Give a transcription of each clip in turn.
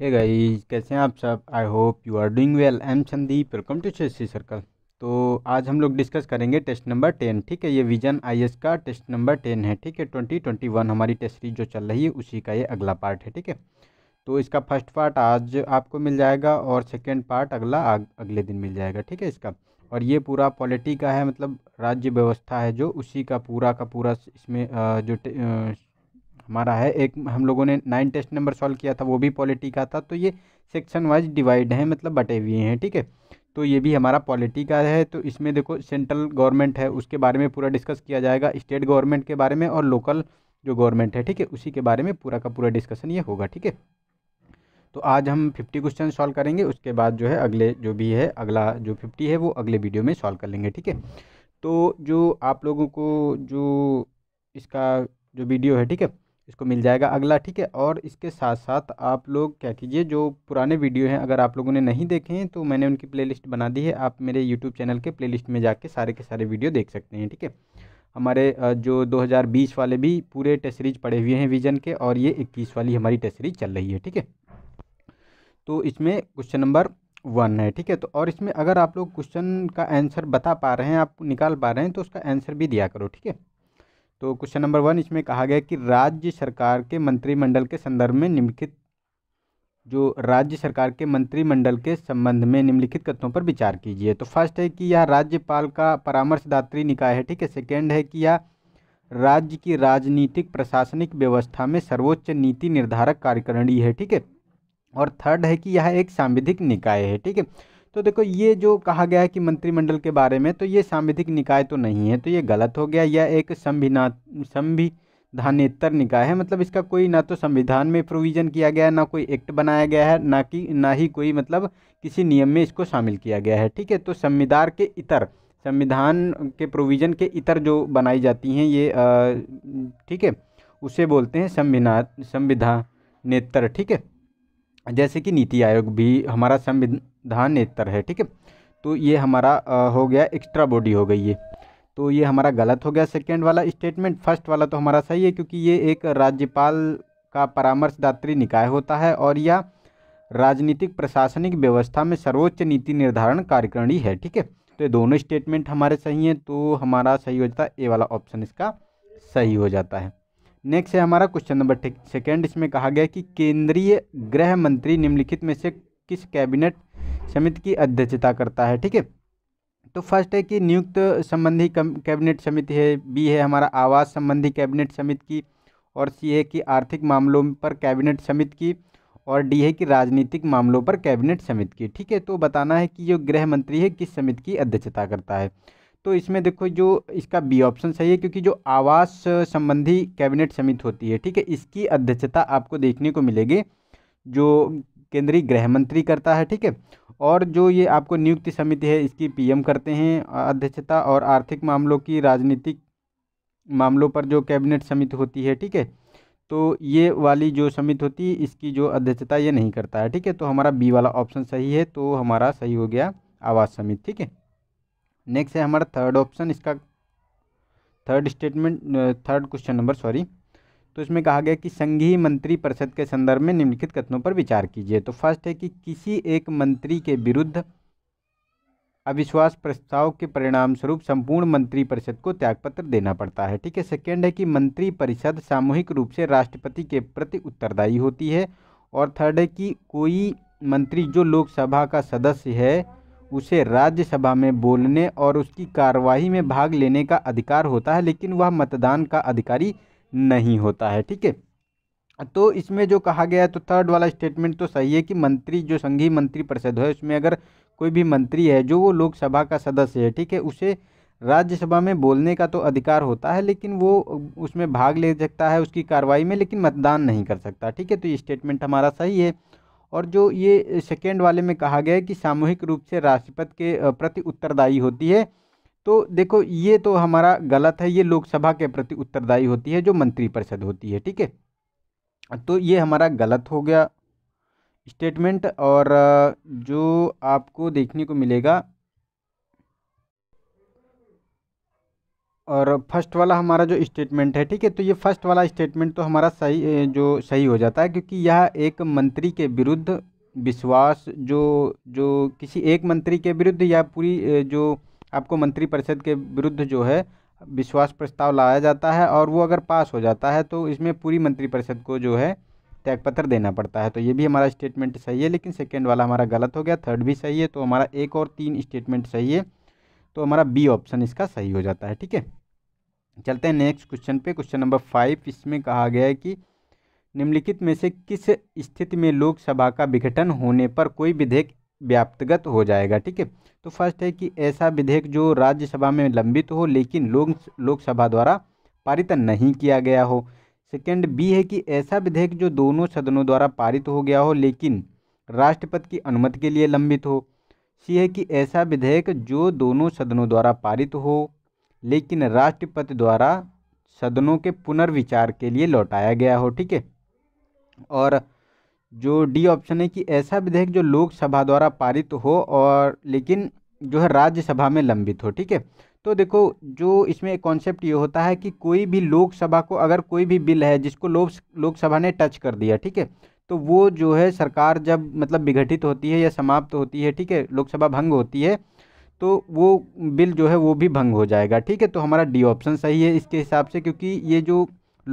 Hey guys कैसे हैं आप सब I hope you are doing well am Sandeep welcome to C circle तो आज हम लोग डिस्कस करेंगे टेस्ट नंबर टेन ठीक है ये विजन आईएएस का टेस्ट नंबर टेन है ठीक है ट्वेंटी ट्वेंटी वन हमारी टेस्ट सीरीज जो चल रही है उसी का ये अगला पार्ट है ठीक है तो इसका फर्स्ट पार्ट आज आपको मिल जाएगा और सेकेंड पार्ट अगला आग, अगले दिन मिल जाएगा ठीक है इसका और ये पूरा पॉलिटी का है मतलब राज्य व्यवस्था है जो उसी का पूरा का पूरा इसमें जो हमारा है एक हम लोगों ने नाइन टेस्ट नंबर सॉल्व किया था वो भी पॉलिटी का था तो ये सेक्शन वाइज डिवाइड है मतलब बटे हुए हैं ठीक है तो ये भी हमारा पॉलिटी का है तो इसमें देखो सेंट्रल गवर्नमेंट है उसके बारे में पूरा डिस्कस किया जाएगा स्टेट गवर्नमेंट के बारे में और लोकल जो गवर्नमेंट है ठीक है उसी के बारे में पूरा का पूरा डिस्कशन ये होगा ठीक है तो आज हम फिफ्टी क्वेश्चन सॉल्व करेंगे उसके बाद जो है अगले जो भी है अगला जो फिफ्टी है वो अगले वीडियो में सॉल्व कर लेंगे ठीक है तो जो आप लोगों को जो इसका जो वीडियो है ठीक है इसको मिल जाएगा अगला ठीक है और इसके साथ साथ आप लोग क्या कीजिए जो पुराने वीडियो हैं अगर आप लोगों ने नहीं देखे हैं तो मैंने उनकी प्लेलिस्ट बना दी है आप मेरे यूट्यूब चैनल के प्लेलिस्ट में जाके सारे के सारे वीडियो देख सकते हैं ठीक है हमारे जो 2020 वाले भी पूरे टेस्ट सीरीज पड़े हुए हैं विजन के और ये इक्कीस वाली हमारी टेस्ट सीरीज चल रही है ठीक है तो इसमें क्वेश्चन नंबर वन है ठीक है तो और इसमें अगर आप लोग क्वेश्चन का आंसर बता पा रहे हैं आप निकाल पा रहे हैं तो उसका आंसर भी दिया करो ठीक है तो क्वेश्चन नंबर वन इसमें कहा गया कि राज्य सरकार के मंत्रिमंडल के संदर्भ में निम्नलिखित जो राज्य सरकार के मंत्रिमंडल के संबंध में निम्नलिखित कथनों पर विचार कीजिए तो फर्स्ट है कि यह राज्यपाल का परामर्शदात्री निकाय है ठीक है सेकेंड है कि यह राज्य की राजनीतिक प्रशासनिक व्यवस्था में सर्वोच्च नीति निर्धारक कार्यकारिणी है ठीक है और थर्ड है कि यह एक सांविधिक निकाय है ठीक है तो देखो ये जो कहा गया है कि मंत्रिमंडल के बारे में तो ये सांविधिक निकाय तो नहीं है तो ये गलत हो गया यह एक संविना संविधानेतर निकाय है मतलब इसका कोई ना तो संविधान में प्रोविज़न किया गया है ना कोई एक्ट बनाया गया है ना कि ना ही कोई मतलब किसी नियम में इसको शामिल किया गया है ठीक है तो संविधान के इतर संविधान के प्रोविज़न के इतर जो बनाई जाती हैं ये ठीक है उसे बोलते हैं संविधान संविधानेतर ठीक है जैसे कि नीति आयोग भी हमारा संविधान नेतर है ठीक है तो ये हमारा आ, हो गया एक्स्ट्रा बॉडी हो गई ये तो ये हमारा गलत हो गया सेकेंड वाला स्टेटमेंट फर्स्ट वाला तो हमारा सही है क्योंकि ये एक राज्यपाल का परामर्शदात्री निकाय होता है और यह राजनीतिक प्रशासनिक व्यवस्था में सर्वोच्च नीति निर्धारण कार्यकारिणी है ठीक है तो ये दोनों स्टेटमेंट हमारे सही हैं तो हमारा सही हो जाता है ए वाला ऑप्शन इसका सही हो जाता है नेक्स्ट है हमारा क्वेश्चन नंबर सेकेंड इसमें कहा गया कि केंद्रीय गृह मंत्री निम्नलिखित में से किस कैबिनेट समिति की अध्यक्षता करता है ठीक है तो फर्स्ट है कि नियुक्त संबंधी कैबिनेट समिति है बी है हमारा आवास संबंधी कैबिनेट समिति की और सी है कि आर्थिक मामलों पर कैबिनेट समिति की और डी है कि राजनीतिक मामलों पर कैबिनेट समिति की ठीक है तो बताना है कि जो गृह मंत्री है किस समिति की अध्यक्षता करता है तो इसमें देखो जो इसका बी ऑप्शन सही है क्योंकि जो आवास संबंधी कैबिनेट समिति होती है ठीक है इसकी अध्यक्षता आपको देखने को मिलेगी जो केंद्रीय गृह मंत्री करता है ठीक है और जो ये आपको नियुक्ति समिति है इसकी पीएम करते हैं अध्यक्षता और आर्थिक मामलों की राजनीतिक मामलों पर जो कैबिनेट समिति होती है ठीक है तो ये वाली जो समिति होती है इसकी जो अध्यक्षता ये नहीं करता है ठीक है तो हमारा बी वाला ऑप्शन सही है तो हमारा सही हो गया आवास समिति ठीक है नेक्स्ट है हमारा थर्ड ऑप्शन इसका third statement third question number sorry तो इसमें कहा गया कि संघीय मंत्री परिषद के संदर्भ में निम्नलिखित कथनों पर विचार कीजिए तो फर्स्ट है कि किसी एक मंत्री के विरुद्ध अविश्वास प्रस्ताव के परिणाम स्वरूप संपूर्ण मंत्री परिषद को त्यागपत्र देना पड़ता है ठीक है सेकेंड है कि मंत्री परिषद सामूहिक रूप से राष्ट्रपति के प्रति उत्तरदायी होती है और थर्ड है कि कोई मंत्री जो लोकसभा का सदस्य है उसे राज्यसभा में बोलने और उसकी कार्यवाही में भाग लेने का अधिकार होता है लेकिन वह मतदान का अधिकारी नहीं होता है ठीक है तो इसमें जो कहा गया है तो थर्ड वाला स्टेटमेंट तो सही है कि मंत्री जो संघीय मंत्री परिषद है उसमें अगर कोई भी मंत्री है जो वो लोकसभा का सदस्य है ठीक है उसे राज्यसभा में बोलने का तो अधिकार होता है लेकिन वो उसमें भाग ले सकता है उसकी कार्रवाई में लेकिन मतदान नहीं कर सकता ठीक है तो ये स्टेटमेंट हमारा सही है और जो ये सेकेंड वाले में कहा गया है कि सामूहिक रूप से राष्ट्रपति के प्रति उत्तरदायी होती है तो देखो ये तो हमारा गलत है ये लोकसभा के प्रति उत्तरदायी होती है जो मंत्रिपरिषद होती है ठीक है तो ये हमारा गलत हो गया स्टेटमेंट और जो आपको देखने को मिलेगा और फर्स्ट वाला हमारा जो स्टेटमेंट है ठीक है तो ये फर्स्ट वाला स्टेटमेंट तो हमारा सही जो सही हो जाता है क्योंकि यह एक मंत्री के विरुद्ध विश्वास जो जो किसी एक मंत्री के विरुद्ध या पूरी जो आपको मंत्री परिषद के विरुद्ध जो है विश्वास प्रस्ताव लाया जाता है और वो अगर पास हो जाता है तो इसमें पूरी मंत्रिपरिषद को जो है त्यागपत्र देना पड़ता है तो ये भी हमारा स्टेटमेंट सही है लेकिन सेकेंड वाला हमारा गलत हो गया थर्ड भी सही है तो हमारा एक और तीन स्टेटमेंट सही है तो हमारा बी ऑप्शन इसका सही हो जाता है ठीक है चलते हैं नेक्स्ट क्वेश्चन पे क्वेश्चन नंबर फाइव इसमें कहा गया है कि निम्नलिखित में से किस स्थिति में लोकसभा का विघटन होने पर कोई विधेयक व्याप्तगत हो जाएगा ठीक है तो फर्स्ट है कि ऐसा विधेयक जो राज्यसभा में लंबित हो लेकिन लोग लोकसभा द्वारा पारित नहीं किया गया हो सेकेंड बी है कि ऐसा विधेयक जो दोनों सदनों द्वारा पारित हो गया हो लेकिन राष्ट्रपति की अनुमति के लिए लंबित हो सी है कि ऐसा विधेयक जो दोनों सदनों द्वारा पारित हो लेकिन राष्ट्रपति द्वारा सदनों के पुनर्विचार के लिए लौटाया गया हो ठीक है और जो डी ऑप्शन है कि ऐसा विधेयक जो लोकसभा द्वारा पारित हो और लेकिन जो है राज्यसभा में लंबित हो ठीक है तो देखो जो इसमें कॉन्सेप्ट ये होता है कि कोई भी लोकसभा को अगर कोई भी बिल है जिसको लोकसभा ने टच कर दिया ठीक है तो वो जो है सरकार जब मतलब विघटित होती है या समाप्त होती है ठीक है लोकसभा भंग होती है तो वो बिल जो है वो भी भंग हो जाएगा ठीक है तो हमारा डी ऑप्शन सही है इसके हिसाब से क्योंकि ये जो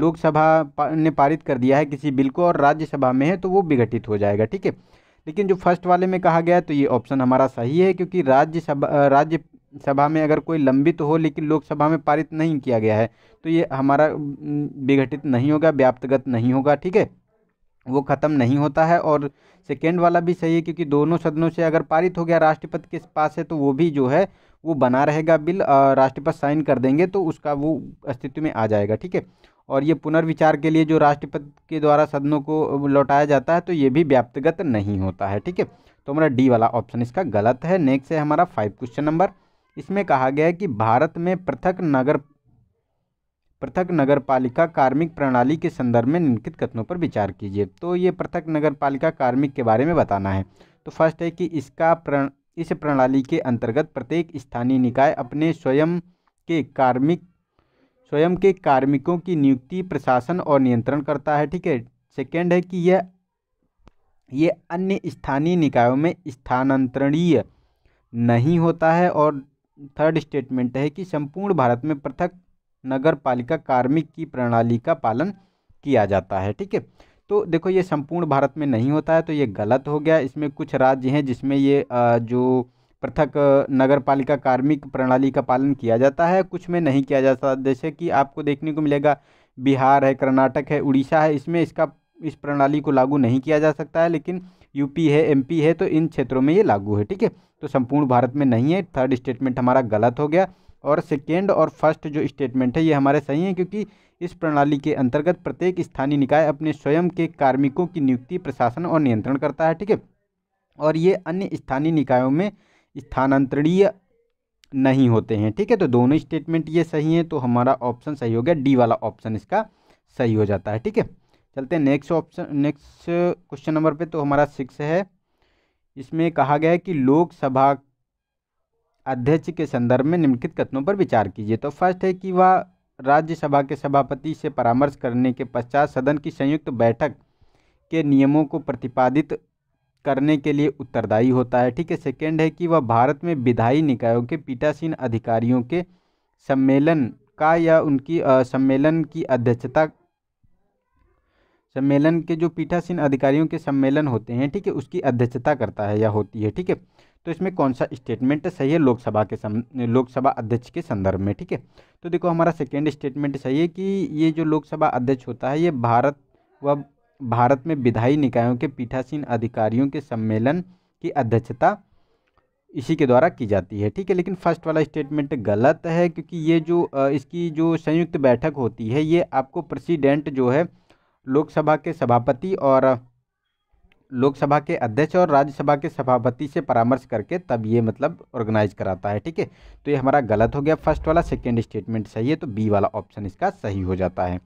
लोकसभा ने पारित कर दिया है किसी बिल को और राज्यसभा में है तो वो विघटित हो जाएगा ठीक है लेकिन जो फर्स्ट वाले में कहा गया तो ये ऑप्शन हमारा सही है क्योंकि राज्यसभा राज्यसभा में अगर कोई लंबित तो हो लेकिन लोकसभा में पारित नहीं किया गया है तो ये हमारा विघटित नहीं होगा व्याप्तगत नहीं होगा ठीक है वो ख़त्म नहीं होता है और सेकेंड वाला भी सही है क्योंकि दोनों सदनों से अगर पारित हो गया राष्ट्रपति के पास है तो वो भी जो है वो बना रहेगा बिल राष्ट्रपति साइन कर देंगे तो उसका वो अस्तित्व में आ जाएगा ठीक है और ये पुनर्विचार के लिए जो राष्ट्रपति के द्वारा सदनों को लौटाया जाता है तो ये भी व्याप्तगत नहीं होता है ठीक है तो हमारा डी वाला ऑप्शन इसका गलत है नेक्स्ट है हमारा फाइव क्वेश्चन नंबर इसमें कहा गया है कि भारत में पृथक नगर पृथक नगर पालिका कार्मिक प्रणाली के संदर्भ में निम्नलिखित कथनों पर विचार कीजिए तो ये पृथक नगर पालिका कार्मिक के बारे में बताना है तो फर्स्ट है कि इसका प्रण इस प्रणाली के अंतर्गत प्रत्येक स्थानीय निकाय अपने स्वयं के कार्मिक स्वयं के कार्मिकों की नियुक्ति प्रशासन और नियंत्रण करता है ठीक है सेकेंड है कि यह ये अन्य स्थानीय निकायों में स्थानांतरणीय नहीं होता है और थर्ड स्टेटमेंट है कि संपूर्ण भारत में पृथक नगर पालिका कार्मिक की प्रणाली का पालन किया जाता है ठीक है तो देखो ये संपूर्ण भारत में नहीं होता है तो ये गलत हो गया इसमें कुछ राज्य हैं जिसमें ये जो पृथक नगर पालिका कार्मिक प्रणाली का पालन किया जाता है कुछ में नहीं किया जाता जैसे कि आपको देखने को मिलेगा बिहार है कर्नाटक है उड़ीसा है इसमें इसका इस प्रणाली को लागू नहीं किया जा सकता है लेकिन यूपी है एमपी है तो इन क्षेत्रों में ये लागू है ठीक है तो संपूर्ण भारत में नहीं है थर्ड स्टेटमेंट हमारा गलत हो गया और सेकेंड और फर्स्ट जो स्टेटमेंट है ये हमारे सही हैं क्योंकि इस प्रणाली के अंतर्गत प्रत्येक स्थानीय निकाय अपने स्वयं के कार्मिकों की नियुक्ति प्रशासन और नियंत्रण करता है ठीक है और ये अन्य स्थानीय निकायों में स्थानांतरणीय नहीं होते हैं ठीक है तो दोनों स्टेटमेंट ये सही हैं तो हमारा ऑप्शन सही हो गया डी वाला ऑप्शन इसका सही हो जाता है ठीक है चलते हैं next option next question number पे तो हमारा सिक्स है इसमें कहा गया है कि लोकसभा अध्यक्ष के संदर्भ में निम्नलिखित कथनों पर विचार कीजिए तो फर्स्ट है कि वह राज्यसभा के सभापति से परामर्श करने के पश्चात सदन की संयुक्त बैठक के नियमों को प्रतिपादित करने के लिए उत्तरदायी होता है ठीक है सेकेंड है कि वह भारत में विधायी निकायों के पीठासीन अधिकारियों के सम्मेलन का या उनकी आ, सम्मेलन की अध्यक्षता सम्मेलन के जो पीठासीन अधिकारियों के सम्मेलन होते हैं ठीक है उसकी अध्यक्षता करता है या होती है ठीक है तो इसमें कौन सा स्टेटमेंट सही है लोकसभा के सम लोकसभा अध्यक्ष के संदर्भ में ठीक है तो देखो हमारा सेकेंड स्टेटमेंट सही है कि ये जो लोकसभा अध्यक्ष होता है ये भारत व भारत में विधायी निकायों के पीठासीन अधिकारियों के सम्मेलन की अध्यक्षता इसी के द्वारा की जाती है ठीक है लेकिन फर्स्ट वाला स्टेटमेंट गलत है क्योंकि ये जो इसकी जो संयुक्त बैठक होती है ये आपको प्रेसिडेंट जो है लोकसभा के सभापति और लोकसभा के अध्यक्ष और राज्यसभा के सभापति से परामर्श करके तब ये मतलब ऑर्गेनाइज कराता है ठीक है तो ये हमारा गलत हो गया फर्स्ट वाला सेकेंड स्टेटमेंट सही है तो बी वाला ऑप्शन इसका सही हो जाता है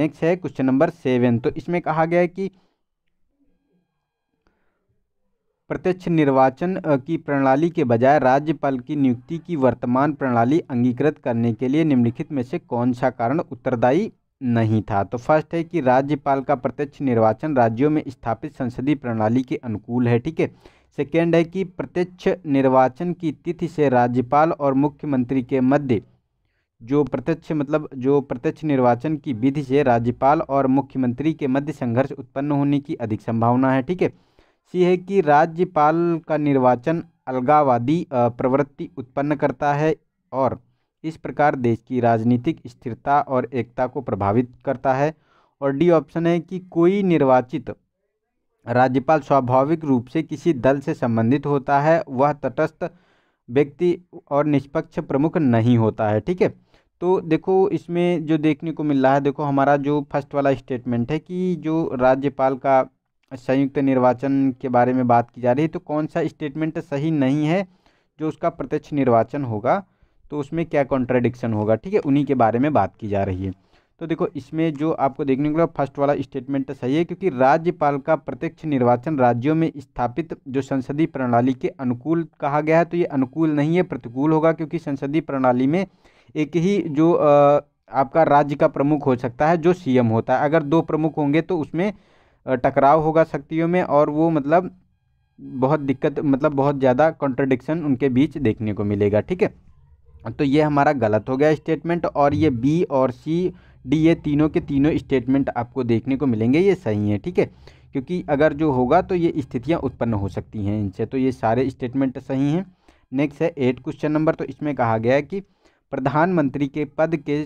नेक्स्ट है क्वेश्चन नंबर सेवन तो इसमें कहा गया है कि प्रत्यक्ष निर्वाचन की प्रणाली के बजाय राज्यपाल की नियुक्ति की वर्तमान प्रणाली अंगीकृत करने के लिए निम्नलिखित में से कौन सा कारण उत्तरदायी नहीं था तो फर्स्ट है कि राज्यपाल का प्रत्यक्ष निर्वाचन राज्यों में स्थापित संसदीय प्रणाली के अनुकूल है ठीक है सेकेंड है कि प्रत्यक्ष निर्वाचन की तिथि से राज्यपाल और मुख्यमंत्री के मध्य जो प्रत्यक्ष मतलब जो प्रत्यक्ष निर्वाचन की विधि से राज्यपाल और मुख्यमंत्री के मध्य संघर्ष उत्पन्न होने की अधिक संभावना है ठीक है सी है कि राज्यपाल का निर्वाचन अलगावादी प्रवृत्ति उत्पन्न करता है और इस प्रकार देश की राजनीतिक स्थिरता और एकता को प्रभावित करता है और डी ऑप्शन है कि कोई निर्वाचित राज्यपाल स्वाभाविक रूप से किसी दल से संबंधित होता है वह तटस्थ व्यक्ति और निष्पक्ष प्रमुख नहीं होता है ठीक है तो देखो इसमें जो देखने को मिल रहा है देखो हमारा जो फर्स्ट वाला स्टेटमेंट है कि जो राज्यपाल का संयुक्त निर्वाचन के बारे में बात की जा रही है तो कौन सा स्टेटमेंट सही नहीं है जो उसका प्रत्यक्ष निर्वाचन होगा तो उसमें क्या कॉन्ट्राडिक्शन होगा ठीक है उन्हीं के बारे में बात की जा रही है तो देखो इसमें जो आपको देखने को मिला फर्स्ट वाला स्टेटमेंट तो सही है क्योंकि राज्यपाल का प्रत्यक्ष निर्वाचन राज्यों में स्थापित जो संसदीय प्रणाली के अनुकूल कहा गया है तो ये अनुकूल नहीं है प्रतिकूल होगा क्योंकि संसदीय प्रणाली में एक ही जो आपका राज्य का प्रमुख हो सकता है जो सीएम होता है अगर दो प्रमुख होंगे तो उसमें टकराव होगा शक्तियों में और वो मतलब बहुत दिक्कत मतलब बहुत ज़्यादा कॉन्ट्रडिक्शन उनके बीच देखने को मिलेगा ठीक है तो ये हमारा गलत हो गया स्टेटमेंट और ये बी और सी डी ये तीनों के तीनों स्टेटमेंट आपको देखने को मिलेंगे ये सही है ठीक है क्योंकि अगर जो होगा तो ये स्थितियाँ उत्पन्न हो सकती हैं इनसे तो ये सारे स्टेटमेंट सही हैं नेक्स्ट है एट क्वेश्चन नंबर तो इसमें कहा गया है कि प्रधानमंत्री के पद के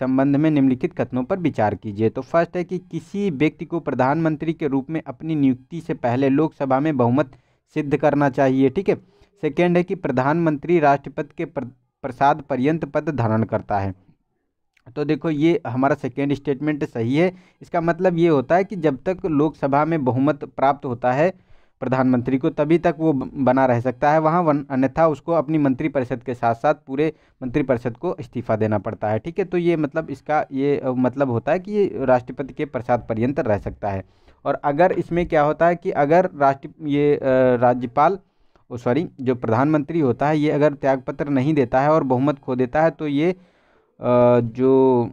संबंध में निम्नलिखित कथनों पर विचार कीजिए तो फर्स्ट है कि किसी व्यक्ति को प्रधानमंत्री के रूप में अपनी नियुक्ति से पहले लोकसभा में बहुमत सिद्ध करना चाहिए ठीक है सेकेंड है कि प्रधानमंत्री राष्ट्रपति के प्रसाद पर्यंत पद धारण करता है तो देखो ये हमारा सेकेंड स्टेटमेंट सही है इसका मतलब ये होता है कि जब तक लोकसभा में बहुमत प्राप्त होता है प्रधानमंत्री को तभी तक वो बना रह सकता है वहाँ वन अन्यथा उसको अपनी मंत्रिपरिषद के साथ साथ पूरे मंत्रिपरिषद को इस्तीफा देना पड़ता है ठीक है तो ये मतलब इसका ये मतलब होता है कि ये राष्ट्रपति के प्रसाद पर्यंत रह सकता है और अगर इसमें क्या होता है कि अगर राष्ट्र ये राज्यपाल सॉरी जो प्रधानमंत्री होता है ये अगर त्यागपत्र नहीं देता है और बहुमत खो देता है तो ये जो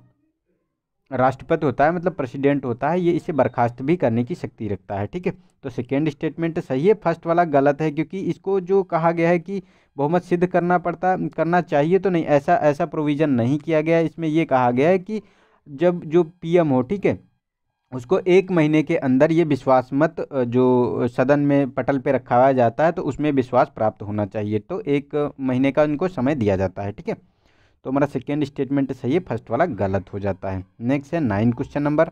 राष्ट्रपति होता है मतलब प्रेसिडेंट होता है ये इसे बर्खास्त भी करने की शक्ति रखता है ठीक है तो सेकेंड स्टेटमेंट सही है फर्स्ट वाला गलत है क्योंकि इसको जो कहा गया है कि बहुमत सिद्ध करना पड़ता करना चाहिए तो नहीं ऐसा ऐसा प्रोविज़न नहीं किया गया इसमें ये कहा गया है कि जब जो पीएम हो ठीक है उसको एक महीने के अंदर ये विश्वास मत जो सदन में पटल पे रखाया जाता है तो उसमें विश्वास प्राप्त होना चाहिए तो एक महीने का उनको समय दिया जाता है ठीक है तो हमारा सेकेंड स्टेटमेंट सही है फर्स्ट वाला गलत हो जाता है नेक्स्ट है नाइन क्वेश्चन नंबर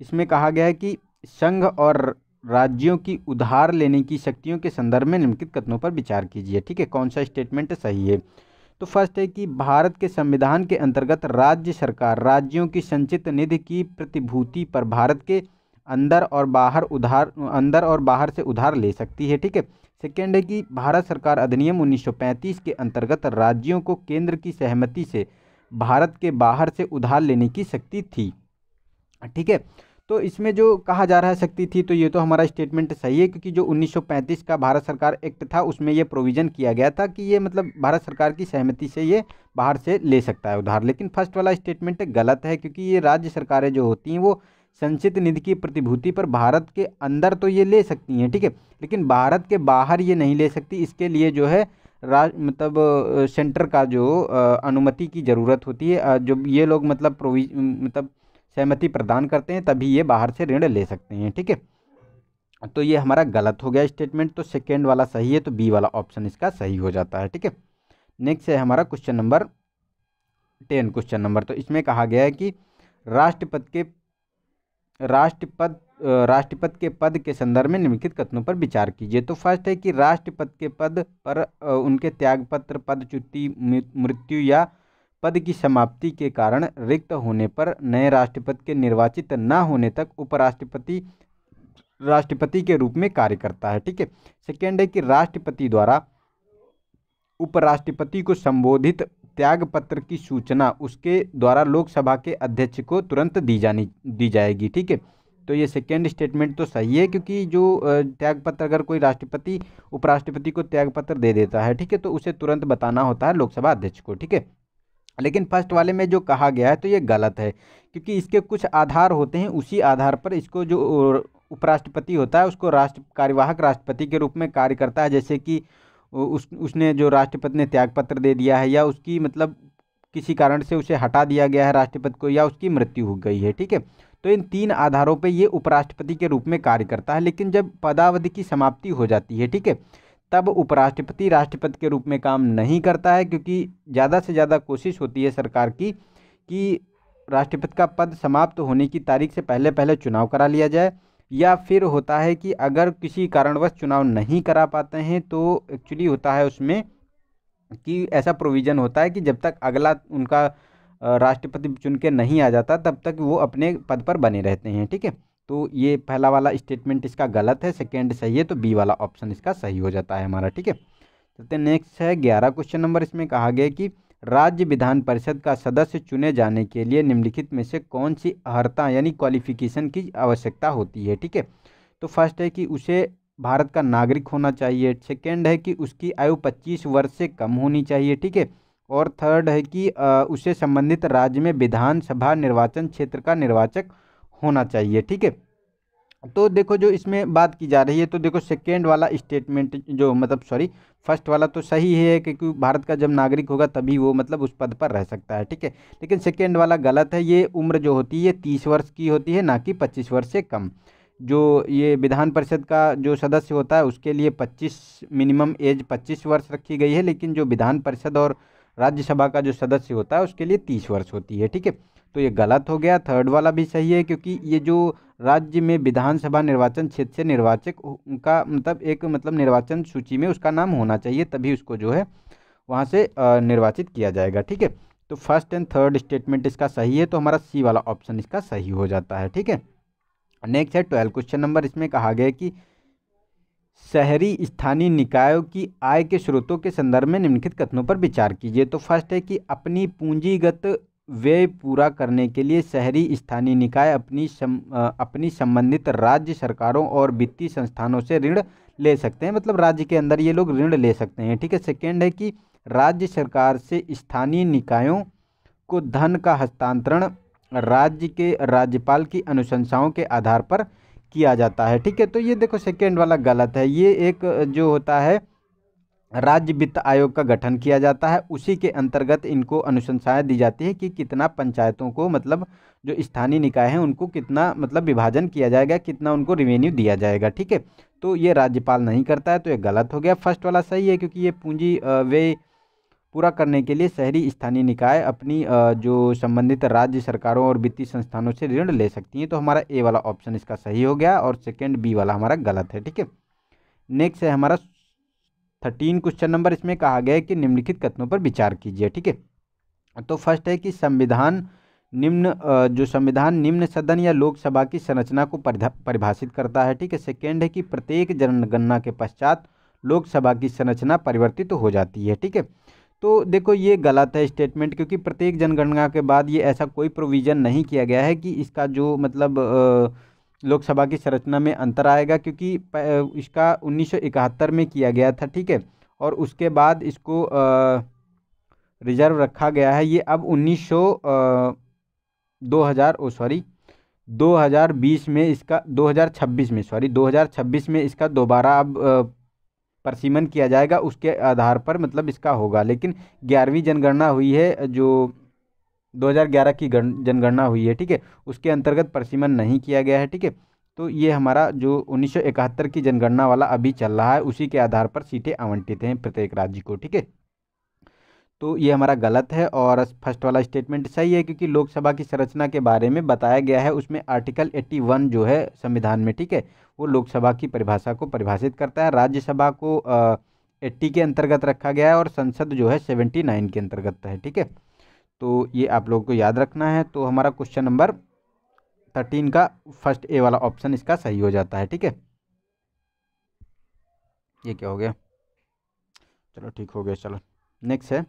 इसमें कहा गया है कि संघ और राज्यों की उधार लेने की शक्तियों के संदर्भ में निम्नलिखित कथनों पर विचार कीजिए ठीक है कौन सा स्टेटमेंट सही है तो फर्स्ट है कि भारत के संविधान के अंतर्गत राज्य सरकार राज्यों की संचित निधि की प्रतिभूति पर भारत के अंदर और बाहर उधार अंदर और बाहर से उधार ले सकती है ठीक है सेकेंड है कि भारत सरकार अधिनियम 1935 के अंतर्गत राज्यों को केंद्र की सहमति से भारत के बाहर से उधार लेने की शक्ति थी ठीक है तो इसमें जो कहा जा रहा है सकती थी तो ये तो हमारा स्टेटमेंट सही है क्योंकि जो 1935 का भारत सरकार एक्ट था उसमें ये प्रोविज़न किया गया था कि ये मतलब भारत सरकार की सहमति से ये बाहर से ले सकता है उधार लेकिन फर्स्ट वाला स्टेटमेंट गलत है क्योंकि ये राज्य सरकारें जो होती हैं वो संचित निधि की प्रतिभूति पर भारत के अंदर तो ये ले सकती हैं ठीक है ठीके? लेकिन भारत के बाहर ये नहीं ले सकती इसके लिए जो है राज मतलब सेंटर का जो अनुमति की ज़रूरत होती है जो ये लोग मतलब प्रोविज मतलब सहमति प्रदान करते हैं तभी ये बाहर से ऋण ले सकते हैं ठीक है तो ये हमारा गलत हो गया स्टेटमेंट तो सेकेंड वाला सही है तो बी वाला ऑप्शन इसका सही हो जाता है ठीक है नेक्स्ट है हमारा question number ten question number तो इसमें कहा गया है कि राष्ट्रपति के राष्ट्रपद राष्ट्रपति के पद के संदर्भ में निम्नलिखित कथनों पर विचार कीजिए तो फर्स्ट है कि राष्ट्रपति के पद पर उनके त्यागपत्र पद च्युति मृत्यु या पद की समाप्ति के कारण रिक्त होने पर नए राष्ट्रपति के निर्वाचित न होने तक उपराष्ट्रपति राष्ट्रपति के रूप में कार्य करता है ठीक है सेकेंड है कि राष्ट्रपति द्वारा उपराष्ट्रपति को संबोधित त्याग पत्र की सूचना उसके द्वारा लोकसभा के अध्यक्ष को तुरंत दी जानी दी जाएगी ठीक है तो ये सेकेंड स्टेटमेंट तो सही है क्योंकि जो त्याग पत्र अगर कोई राष्ट्रपति उपराष्ट्रपति को त्याग पत्र दे देता है ठीक है तो उसे तुरंत बताना होता है लोकसभा अध्यक्ष को ठीक है लेकिन फर्स्ट वाले में जो कहा गया है तो ये गलत है क्योंकि इसके कुछ आधार होते हैं उसी आधार पर इसको जो उपराष्ट्रपति होता है उसको राष्ट्र कार्यवाहक राष्ट्रपति के रूप में कार्य करता है जैसे कि उस उसने जो राष्ट्रपति ने त्यागपत्र दे दिया है या उसकी मतलब किसी कारण से उसे हटा दिया गया है राष्ट्रपति को या उसकी मृत्यु हो गई है ठीक है तो इन तीन आधारों पर ये उपराष्ट्रपति के रूप में कार्य करता है लेकिन जब पदावधि की समाप्ति हो जाती है ठीक है तब उपराष्ट्रपति राष्ट्रपति के रूप में काम नहीं करता है क्योंकि ज़्यादा से ज़्यादा कोशिश होती है सरकार की कि राष्ट्रपति का पद समाप्त होने की तारीख से पहले पहले चुनाव करा लिया जाए या फिर होता है कि अगर किसी कारणवश चुनाव नहीं करा पाते हैं तो एक्चुअली होता है उसमें कि ऐसा प्रोविज़न होता है कि जब तक अगला उनका राष्ट्रपति चुन के नहीं आ जाता तब तक वो अपने पद पर बने रहते हैं ठीक है तो ये पहला वाला स्टेटमेंट इसका गलत है सेकेंड सही है तो बी वाला ऑप्शन इसका सही हो जाता है हमारा ठीक है चलते नेक्स्ट है ग्यारह क्वेश्चन नंबर इसमें कहा गया कि राज्य विधान परिषद का सदस्य चुने जाने के लिए निम्नलिखित में से कौन सी अर्हता यानी क्वालिफिकेशन की आवश्यकता होती है ठीक है तो फर्स्ट है कि उसे भारत का नागरिक होना चाहिए सेकेंड है कि उसकी आयु पच्चीस वर्ष से कम होनी चाहिए ठीक है और थर्ड है कि उसे संबंधित राज्य में विधानसभा निर्वाचन क्षेत्र का निर्वाचक होना चाहिए ठीक है तो देखो जो इसमें बात की जा रही है तो देखो सेकेंड वाला स्टेटमेंट जो मतलब सॉरी फर्स्ट वाला तो सही है क्योंकि भारत का जब नागरिक होगा तभी वो मतलब उस पद पर रह सकता है ठीक है लेकिन सेकेंड वाला गलत है ये उम्र जो होती है तीस वर्ष की होती है ना कि पच्चीस वर्ष से कम जो ये विधान परिषद का जो सदस्य होता है उसके लिए पच्चीस मिनिमम एज पच्चीस वर्ष रखी गई है लेकिन जो विधान परिषद और राज्यसभा का जो सदस्य होता है उसके लिए तीस वर्ष होती है ठीक है तो ये गलत हो गया थर्ड वाला भी सही है क्योंकि ये जो राज्य में विधानसभा निर्वाचन क्षेत्र से निर्वाचक उनका मतलब एक मतलब निर्वाचन सूची में उसका नाम होना चाहिए तभी उसको जो है वहाँ से निर्वाचित किया जाएगा ठीक है तो फर्स्ट एंड थर्ड स्टेटमेंट इसका सही है तो हमारा सी वाला ऑप्शन इसका सही हो जाता है ठीक है नेक्स्ट है ट्वेल्व क्वेश्चन नंबर इसमें कहा गया कि शहरी स्थानीय निकायों की आय के स्रोतों के संदर्भ में निम्नलिखित कथनों पर विचार कीजिए तो फर्स्ट है कि अपनी पूंजीगत व्यय पूरा करने के लिए शहरी स्थानीय निकाय अपनी सम, अपनी संबंधित राज्य सरकारों और वित्तीय संस्थानों से ऋण ले सकते हैं मतलब राज्य के अंदर ये लोग ऋण ले सकते हैं ठीक है सेकेंड है कि राज्य सरकार से स्थानीय निकायों को धन का हस्तांतरण राज्य के राज्यपाल की अनुशंसाओं के आधार पर किया जाता है ठीक है तो ये देखो सेकेंड वाला गलत है ये एक जो होता है राज्य वित्त आयोग का गठन किया जाता है उसी के अंतर्गत इनको अनुशंसाएँ दी जाती है कि कितना पंचायतों को मतलब जो स्थानीय निकाय हैं उनको कितना मतलब विभाजन किया जाएगा कितना उनको रिवेन्यू दिया जाएगा ठीक है तो ये राज्यपाल नहीं करता है तो ये गलत हो गया फर्स्ट वाला सही है क्योंकि ये पूंजी वे पूरा करने के लिए शहरी स्थानीय निकाय अपनी जो संबंधित राज्य सरकारों और वित्तीय संस्थानों से ऋण ले सकती हैं तो हमारा ए वाला ऑप्शन इसका सही हो गया और सेकेंड बी वाला हमारा गलत है ठीक है नेक्स्ट है हमारा थर्टीन क्वेश्चन नंबर इसमें कहा गया है कि निम्नलिखित कथनों पर विचार कीजिए ठीक है तो फर्स्ट है कि संविधान निम्न जो संविधान निम्न सदन या लोकसभा की संरचना को परिभाषित करता है ठीक है सेकेंड है कि प्रत्येक जनगणना के पश्चात लोकसभा की संरचना परिवर्तित तो हो जाती है ठीक है तो देखो ये गलत है स्टेटमेंट क्योंकि प्रत्येक जनगणना के बाद ये ऐसा कोई प्रोविज़न नहीं किया गया है कि इसका जो मतलब आ, लोकसभा की संरचना में अंतर आएगा क्योंकि इसका 1971 में किया गया था ठीक है और उसके बाद इसको रिजर्व रखा गया है ये अब उन्नीस सौ दो हज़ार ओ सॉरी 2020 में इसका 2026 में सॉरी 2026 में इसका दोबारा अब परसीमन किया जाएगा उसके आधार पर मतलब इसका होगा लेकिन ग्यारहवीं जनगणना हुई है जो 2011 की जनगणना हुई है ठीक है उसके अंतर्गत परसीमन नहीं किया गया है ठीक है तो ये हमारा जो उन्नीस की जनगणना वाला अभी चल रहा है उसी के आधार पर सीटें आवंटित हैं प्रत्येक राज्य को ठीक है तो ये हमारा गलत है और फर्स्ट वाला स्टेटमेंट सही है क्योंकि लोकसभा की संरचना के बारे में बताया गया है उसमें आर्टिकल 81 जो है संविधान में ठीक है वो लोकसभा की परिभाषा को परिभाषित करता है राज्यसभा को एट्टी के अंतर्गत रखा गया है और संसद जो है सेवेंटी नाइन के अंतर्गत है ठीक है तो ये आप लोगों को याद रखना है तो हमारा क्वेश्चन नंबर थर्टीन का फर्स्ट ए वाला ऑप्शन इसका सही हो जाता है ठीक है ये क्या हो गया चलो ठीक हो गया चलो नेक्स्ट है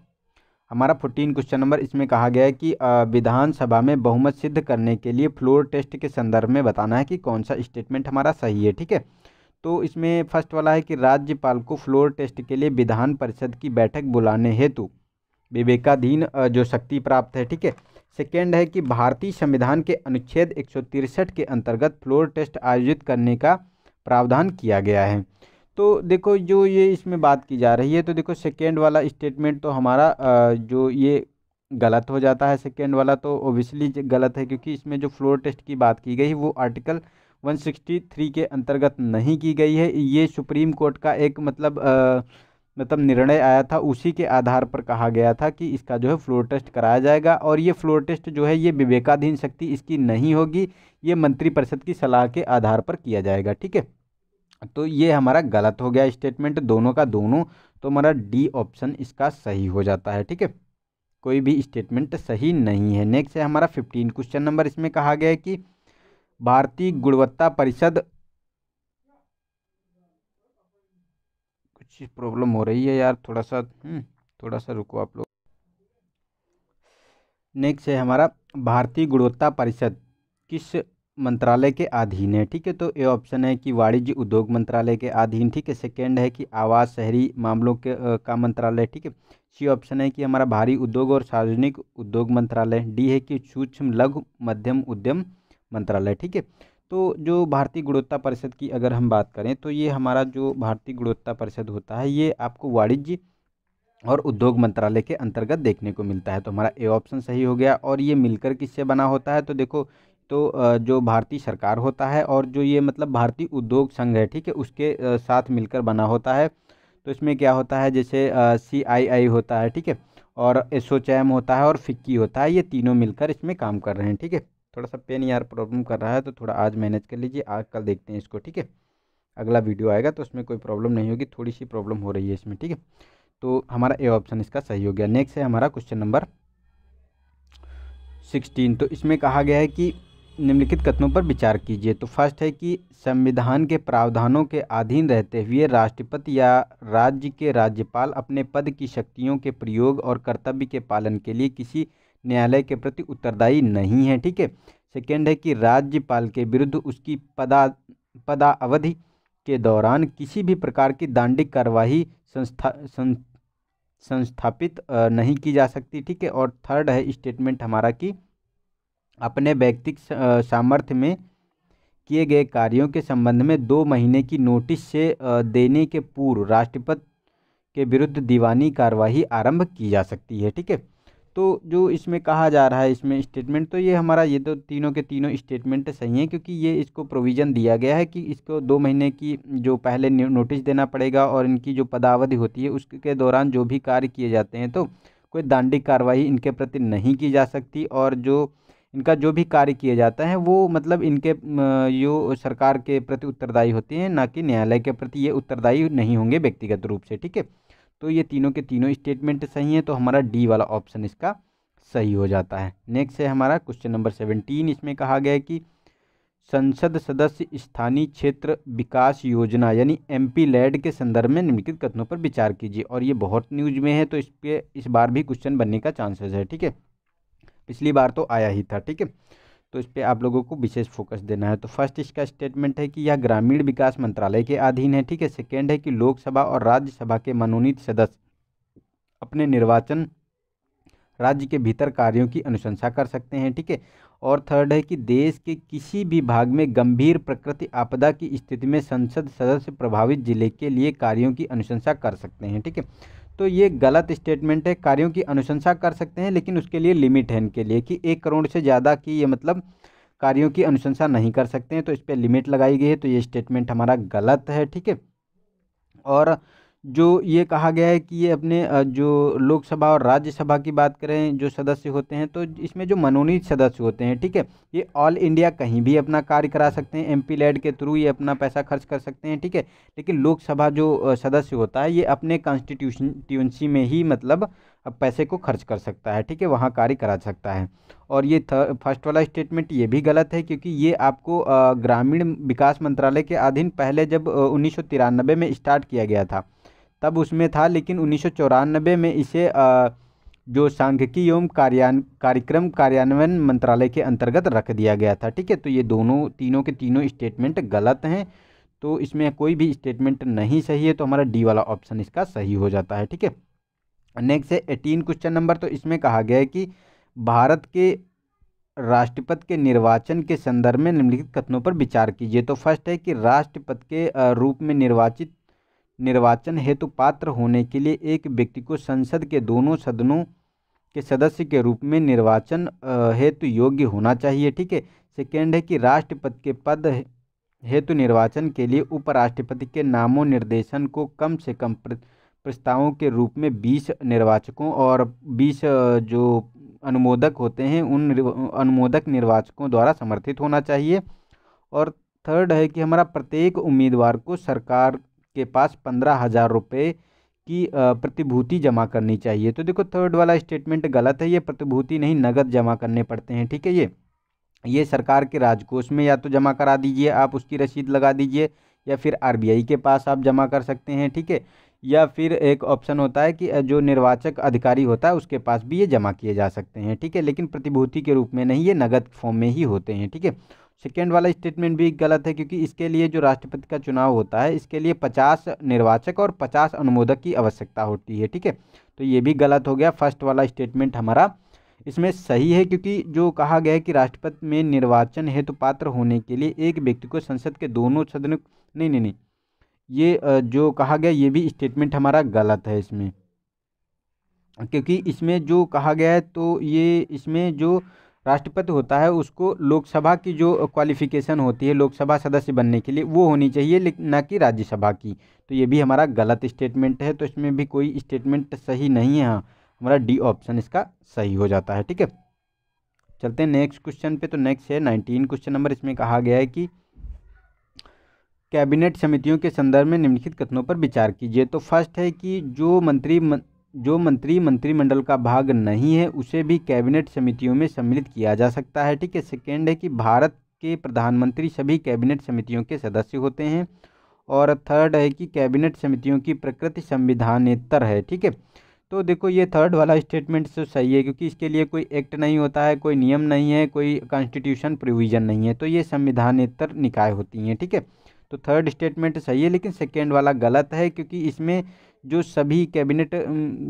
हमारा फोर्टीन क्वेश्चन नंबर इसमें कहा गया है कि विधानसभा में बहुमत सिद्ध करने के लिए फ्लोर टेस्ट के संदर्भ में बताना है कि कौन सा स्टेटमेंट हमारा सही है ठीक है तो इसमें फर्स्ट वाला है कि राज्यपाल को फ्लोर टेस्ट के लिए विधान परिषद की बैठक बुलाने हेतु विवेकाधीन जो शक्ति प्राप्त है ठीक है सेकेंड है कि भारतीय संविधान के अनुच्छेद एक के अंतर्गत फ्लोर टेस्ट आयोजित करने का प्रावधान किया गया है तो देखो जो ये इसमें बात की जा रही है तो देखो सेकेंड वाला स्टेटमेंट तो हमारा जो ये गलत हो जाता है सेकेंड वाला तो ओबियसली गलत है क्योंकि इसमें जो फ्लोर टेस्ट की बात की गई वो आर्टिकल 163 के अंतर्गत नहीं की गई है ये सुप्रीम कोर्ट का एक मतलब आ, मतलब निर्णय आया था उसी के आधार पर कहा गया था कि इसका जो है फ्लोर टेस्ट कराया जाएगा और ये फ्लोर टेस्ट जो है ये विवेकाधीन शक्ति इसकी नहीं होगी ये मंत्रिपरिषद की सलाह के आधार पर किया जाएगा ठीक है तो ये हमारा गलत हो गया स्टेटमेंट दोनों का दोनों तो हमारा डी ऑप्शन इसका सही हो जाता है ठीक है कोई भी स्टेटमेंट सही नहीं है नेक्स्ट है हमारा फिफ्टीन क्वेश्चन नंबर इसमें कहा गया है कि भारतीय गुणवत्ता परिषद चीज़ प्रॉब्लम हो रही है यार थोड़ा सा हम्म, थोड़ा सा रुको आप लोग नेक्स्ट है हमारा भारतीय गुणवत्ता परिषद किस मंत्रालय के अधीन है ठीक है तो ये ऑप्शन है कि वाणिज्य उद्योग मंत्रालय के अधीन ठीक है सेकेंड है कि आवास शहरी मामलों के आ, का मंत्रालय ठीक है सी ऑप्शन है कि हमारा भारी उद्योग और सार्वजनिक उद्योग मंत्रालय डी है कि सूक्ष्म लघु मध्यम उद्यम मंत्रालय ठीक है तो जो भारतीय गुणवत्ता परिषद की अगर हम बात करें तो ये हमारा जो भारतीय गुणवत्ता परिषद होता है ये आपको वाणिज्य और उद्योग मंत्रालय के अंतर्गत देखने को मिलता है तो हमारा ए ऑप्शन सही हो गया और ये मिलकर किससे बना होता है तो देखो तो जो भारतीय सरकार होता है और जो ये मतलब भारतीय उद्योग संघ है ठीक है उसके साथ मिलकर बना होता है तो इसमें क्या होता है जैसे सी आई आई होता है ठीक है और एसोचैम होता है और फिक्की होता है ये तीनों मिलकर इसमें काम कर रहे हैं ठीक है थोड़ा सा पेन यार प्रॉब्लम कर रहा है तो थोड़ा आज मैनेज कर लीजिए आज कल देखते हैं इसको ठीक है अगला वीडियो आएगा तो उसमें कोई प्रॉब्लम नहीं होगी थोड़ी सी प्रॉब्लम हो रही है इसमें ठीक है तो हमारा ए ऑप्शन इसका सही हो गया नेक्स्ट है हमारा क्वेश्चन नंबर सिक्सटीन तो इसमें कहा गया है कि निम्नलिखित कथनों पर विचार कीजिए तो फर्स्ट है कि संविधान के प्रावधानों के अधीन रहते हुए राष्ट्रपति या राज्य के राज्यपाल अपने पद की शक्तियों के प्रयोग और कर्तव्य के पालन के लिए किसी न्यायालय के प्रति उत्तरदायी नहीं है ठीक है सेकेंड है कि राज्यपाल के विरुद्ध उसकी पदा पदावधि के दौरान किसी भी प्रकार की दांडिक कार्यवाही संस्था सं, संस्थापित नहीं की जा सकती ठीक है और थर्ड है स्टेटमेंट हमारा कि अपने व्यक्तिक सामर्थ्य में किए गए कार्यों के संबंध में दो महीने की नोटिस से देने के पूर्व राष्ट्रपति के विरुद्ध दीवानी कार्यवाही आरंभ की जा सकती है ठीक है तो जो इसमें कहा जा रहा है इसमें स्टेटमेंट तो ये हमारा ये तो तीनों के तीनों स्टेटमेंट सही हैं क्योंकि ये इसको प्रोविज़न दिया गया है कि इसको दो महीने की जो पहले नोटिस देना पड़ेगा और इनकी जो पदावधि होती है उसके दौरान जो भी कार्य किए जाते हैं तो कोई दांडिक कार्रवाई इनके प्रति नहीं की जा सकती और जो इनका जो भी कार्य किया जाता है वो मतलब इनके यो सरकार के प्रति उत्तरदायी होते हैं ना कि न्यायालय के प्रति ये उत्तरदायी नहीं होंगे व्यक्तिगत रूप से ठीक है तो ये तीनों के तीनों स्टेटमेंट सही हैं तो हमारा डी वाला ऑप्शन इसका सही हो जाता है नेक्स्ट है हमारा क्वेश्चन नंबर सेवेंटीन इसमें कहा गया है कि संसद सदस्य स्थानीय क्षेत्र विकास योजना यानी एम पी लैड के संदर्भ में निम्नलिखित कथनों पर विचार कीजिए और ये बहुत न्यूज में है तो इस पर इस बार भी क्वेश्चन बनने का चांसेस है ठीक है पिछली बार तो आया ही था ठीक है तो इस पर आप लोगों को विशेष फोकस देना है तो फर्स्ट इसका स्टेटमेंट है कि यह ग्रामीण विकास मंत्रालय के अधीन है ठीक है सेकेंड है कि लोकसभा और राज्यसभा के मनोनीत सदस्य अपने निर्वाचन राज्य के भीतर कार्यों की अनुशंसा कर सकते हैं ठीक है और थर्ड है कि देश के किसी भी भाग में गंभीर प्रकृति आपदा की स्थिति में संसद सदस्य प्रभावित जिले के लिए कार्यों की अनुशंसा कर सकते हैं ठीक है तो ये गलत स्टेटमेंट है कार्यों की अनुशंसा कर सकते हैं लेकिन उसके लिए लिमिट है इनके लिए कि एक करोड़ से ज़्यादा की ये मतलब कार्यों की अनुशंसा नहीं कर सकते हैं तो इस पर लिमिट लगाई गई है तो ये स्टेटमेंट हमारा गलत है ठीक है और जो ये कहा गया है कि ये अपने जो लोकसभा और राज्यसभा की बात करें जो सदस्य होते हैं तो इसमें जो मनोनीत सदस्य होते हैं ठीक है ये ऑल इंडिया कहीं भी अपना कार्य करा सकते हैं एमपी लैड के थ्रू ये अपना पैसा खर्च कर सकते हैं ठीक है लेकिन लोकसभा जो सदस्य होता है ये अपने कॉन्स्टिट्यूशनसी में ही मतलब पैसे को खर्च कर सकता है ठीक है वहाँ कार्य करा सकता है और ये फर्स्ट वाला स्टेटमेंट ये भी गलत है क्योंकि ये आपको ग्रामीण विकास मंत्रालय के अधीन पहले जब उन्नीस में स्टार्ट किया गया था तब उसमें था लेकिन उन्नीस में इसे जो सांख्यिकी एवं कार्यान कार्यक्रम कार्यान्वयन मंत्रालय के अंतर्गत रख दिया गया था ठीक है तो ये दोनों तीनों के तीनों स्टेटमेंट गलत हैं तो इसमें कोई भी स्टेटमेंट नहीं सही है तो हमारा डी वाला ऑप्शन इसका सही हो जाता है ठीक है नेक्स्ट है एटीन क्वेश्चन नंबर तो इसमें कहा गया है कि भारत के राष्ट्रपति के निर्वाचन के संदर्भ में निम्नलिखित कथनों पर विचार कीजिए तो फर्स्ट है कि राष्ट्रपति के रूप में निर्वाचित निर्वाचन हेतु पात्र होने के लिए एक व्यक्ति को संसद के दोनों सदनों के सदस्य के रूप में निर्वाचन हेतु योग्य होना चाहिए ठीक है सेकेंड है कि राष्ट्रपति के पद हेतु निर्वाचन के लिए उपराष्ट्रपति के नामों निर्देशन को कम से कम प्रस्तावों के रूप में बीस निर्वाचकों और बीस जो अनुमोदक होते हैं उन अनुमोदक निर्वाचकों द्वारा समर्थित होना चाहिए और थर्ड है कि हमारा प्रत्येक उम्मीदवार को सरकार के पास पंद्रह हज़ार रुपये की प्रतिभूति जमा करनी चाहिए तो देखो थर्ड वाला स्टेटमेंट गलत है ये प्रतिभूति नहीं नगद जमा करने पड़ते हैं ठीक है ये ये सरकार के राजकोष में या तो जमा करा दीजिए आप उसकी रसीद लगा दीजिए या फिर आरबीआई के पास आप जमा कर सकते हैं ठीक है या फिर एक ऑप्शन होता है कि जो निर्वाचक अधिकारी होता है उसके पास भी ये जमा किए जा सकते हैं ठीक है लेकिन प्रतिभूति के रूप में नहीं ये नगद फॉर्म में ही होते हैं ठीक है सेकेंड वाला स्टेटमेंट भी गलत है क्योंकि इसके लिए जो राष्ट्रपति का चुनाव होता है इसके लिए पचास निर्वाचक और पचास अनुमोदक की आवश्यकता होती है ठीक है तो ये भी गलत हो गया फर्स्ट वाला स्टेटमेंट हमारा इसमें सही है क्योंकि जो कहा गया है कि राष्ट्रपति में निर्वाचन हेतु तो पात्र होने के लिए एक व्यक्ति को संसद के दोनों सदन नहीं नहीं नहीं ये जो कहा गया ये भी स्टेटमेंट हमारा गलत है इसमें क्योंकि इसमें जो कहा गया है तो ये इसमें जो राष्ट्रपति होता है उसको लोकसभा की जो क्वालिफिकेशन होती है लोकसभा सदस्य बनने के लिए वो होनी चाहिए लेकिन न कि राज्यसभा की तो ये भी हमारा गलत स्टेटमेंट है तो इसमें भी कोई स्टेटमेंट सही नहीं है हाँ। हमारा डी ऑप्शन इसका सही हो जाता है ठीक है चलते हैं नेक्स्ट क्वेश्चन पे तो नेक्स्ट है नाइनटीन क्वेश्चन नंबर इसमें कहा गया है कि कैबिनेट समितियों के संदर्भ में निम्नलिखित कथनों पर विचार कीजिए तो फर्स्ट है कि जो मंत्री मं... जो मंत्री मंत्रिमंडल का भाग नहीं है उसे भी कैबिनेट समितियों में सम्मिलित किया जा सकता है ठीक है सेकेंड है कि भारत के प्रधानमंत्री सभी कैबिनेट समितियों के सदस्य होते हैं और थर्ड है कि कैबिनेट समितियों की प्रकृति संविधानेतर है ठीक है तो देखो ये थर्ड वाला स्टेटमेंट तो सही है क्योंकि इसके लिए कोई एक्ट नहीं होता है कोई नियम नहीं है कोई कॉन्स्टिट्यूशन प्रोविज़न नहीं है तो ये संविधानेतर निकाय होती हैं ठीक है तो थर्ड स्टेटमेंट सही है लेकिन सेकेंड वाला गलत है क्योंकि इसमें जो सभी कैबिनेट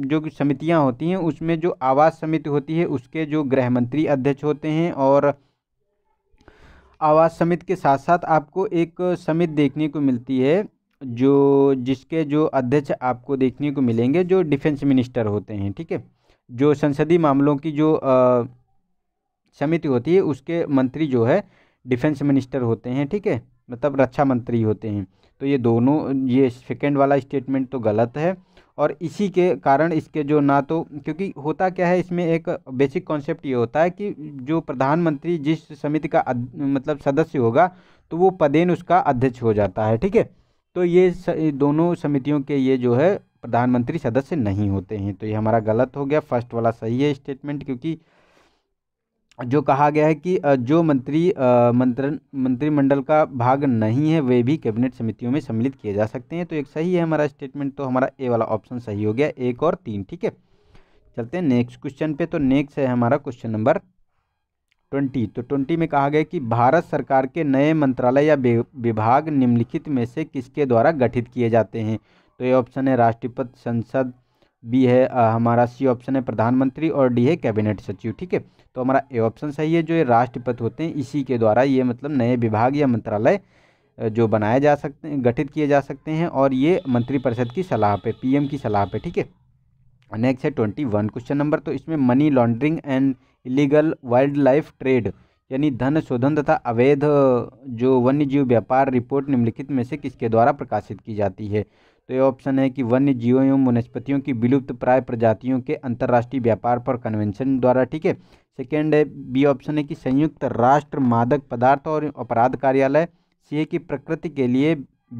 जो समितियां होती हैं उसमें जो आवास समिति होती है उसके जो गृह मंत्री अध्यक्ष होते हैं और आवास समिति के साथ साथ आपको एक समिति देखने को मिलती है जो जिसके जो अध्यक्ष आपको देखने को मिलेंगे जो डिफेंस मिनिस्टर होते हैं ठीक है जो संसदीय मामलों की जो समिति होती है उसके मंत्री जो है डिफेंस मिनिस्टर होते हैं ठीक है मतलब रक्षा मंत्री होते हैं तो ये दोनों ये सेकेंड वाला स्टेटमेंट तो गलत है और इसी के कारण इसके जो ना तो क्योंकि होता क्या है इसमें एक बेसिक कॉन्सेप्ट ये होता है कि जो प्रधानमंत्री जिस समिति का मतलब सदस्य होगा तो वो पदेन उसका अध्यक्ष हो जाता है ठीक है तो ये स, दोनों समितियों के ये जो है प्रधानमंत्री सदस्य नहीं होते हैं तो ये हमारा गलत हो गया फर्स्ट वाला सही है स्टेटमेंट क्योंकि जो कहा गया है कि जो मंत्री मंत्रण मंत्रिमंडल का भाग नहीं है वे भी कैबिनेट समितियों में सम्मिलित किए जा सकते हैं तो एक सही है हमारा स्टेटमेंट तो हमारा ए वाला ऑप्शन सही हो गया एक और तीन ठीक है चलते हैं नेक्स्ट क्वेश्चन पे तो नेक्स्ट है हमारा क्वेश्चन नंबर ट्वेंटी तो ट्वेंटी में कहा गया कि भारत सरकार के नए मंत्रालय या विभाग निम्नलिखित में से किसके द्वारा गठित किए जाते हैं तो ये ऑप्शन है राष्ट्रपति संसद बी है आ, हमारा सी ऑप्शन है प्रधानमंत्री और डी है कैबिनेट सचिव ठीक है तो हमारा ए ऑप्शन सही है जो ये राष्ट्रपति होते हैं इसी के द्वारा ये मतलब नए विभाग या मंत्रालय जो बनाए जा सकते हैं गठित किए जा सकते हैं और ये मंत्रिपरिषद की सलाह पे पीएम की सलाह पे ठीक है नेक्स्ट है ट्वेंटी वन क्वेश्चन नंबर तो इसमें money laundering and illegal wildlife trade यानी धन शोधन तथा अवैध जो वन्यजीव व्यापार रिपोर्ट निम्नलिखित में से किसके द्वारा प्रकाशित की जाती है तो ये ऑप्शन है कि वन्य जीवों एवं वनस्पतियों की विलुप्त प्राय प्रजातियों के अंतर्राष्ट्रीय व्यापार पर कन्वेंशन द्वारा ठीक है सेकेंड है बी ऑप्शन है कि संयुक्त राष्ट्र मादक पदार्थ और अपराध कार्यालय सी है कि प्रकृति के लिए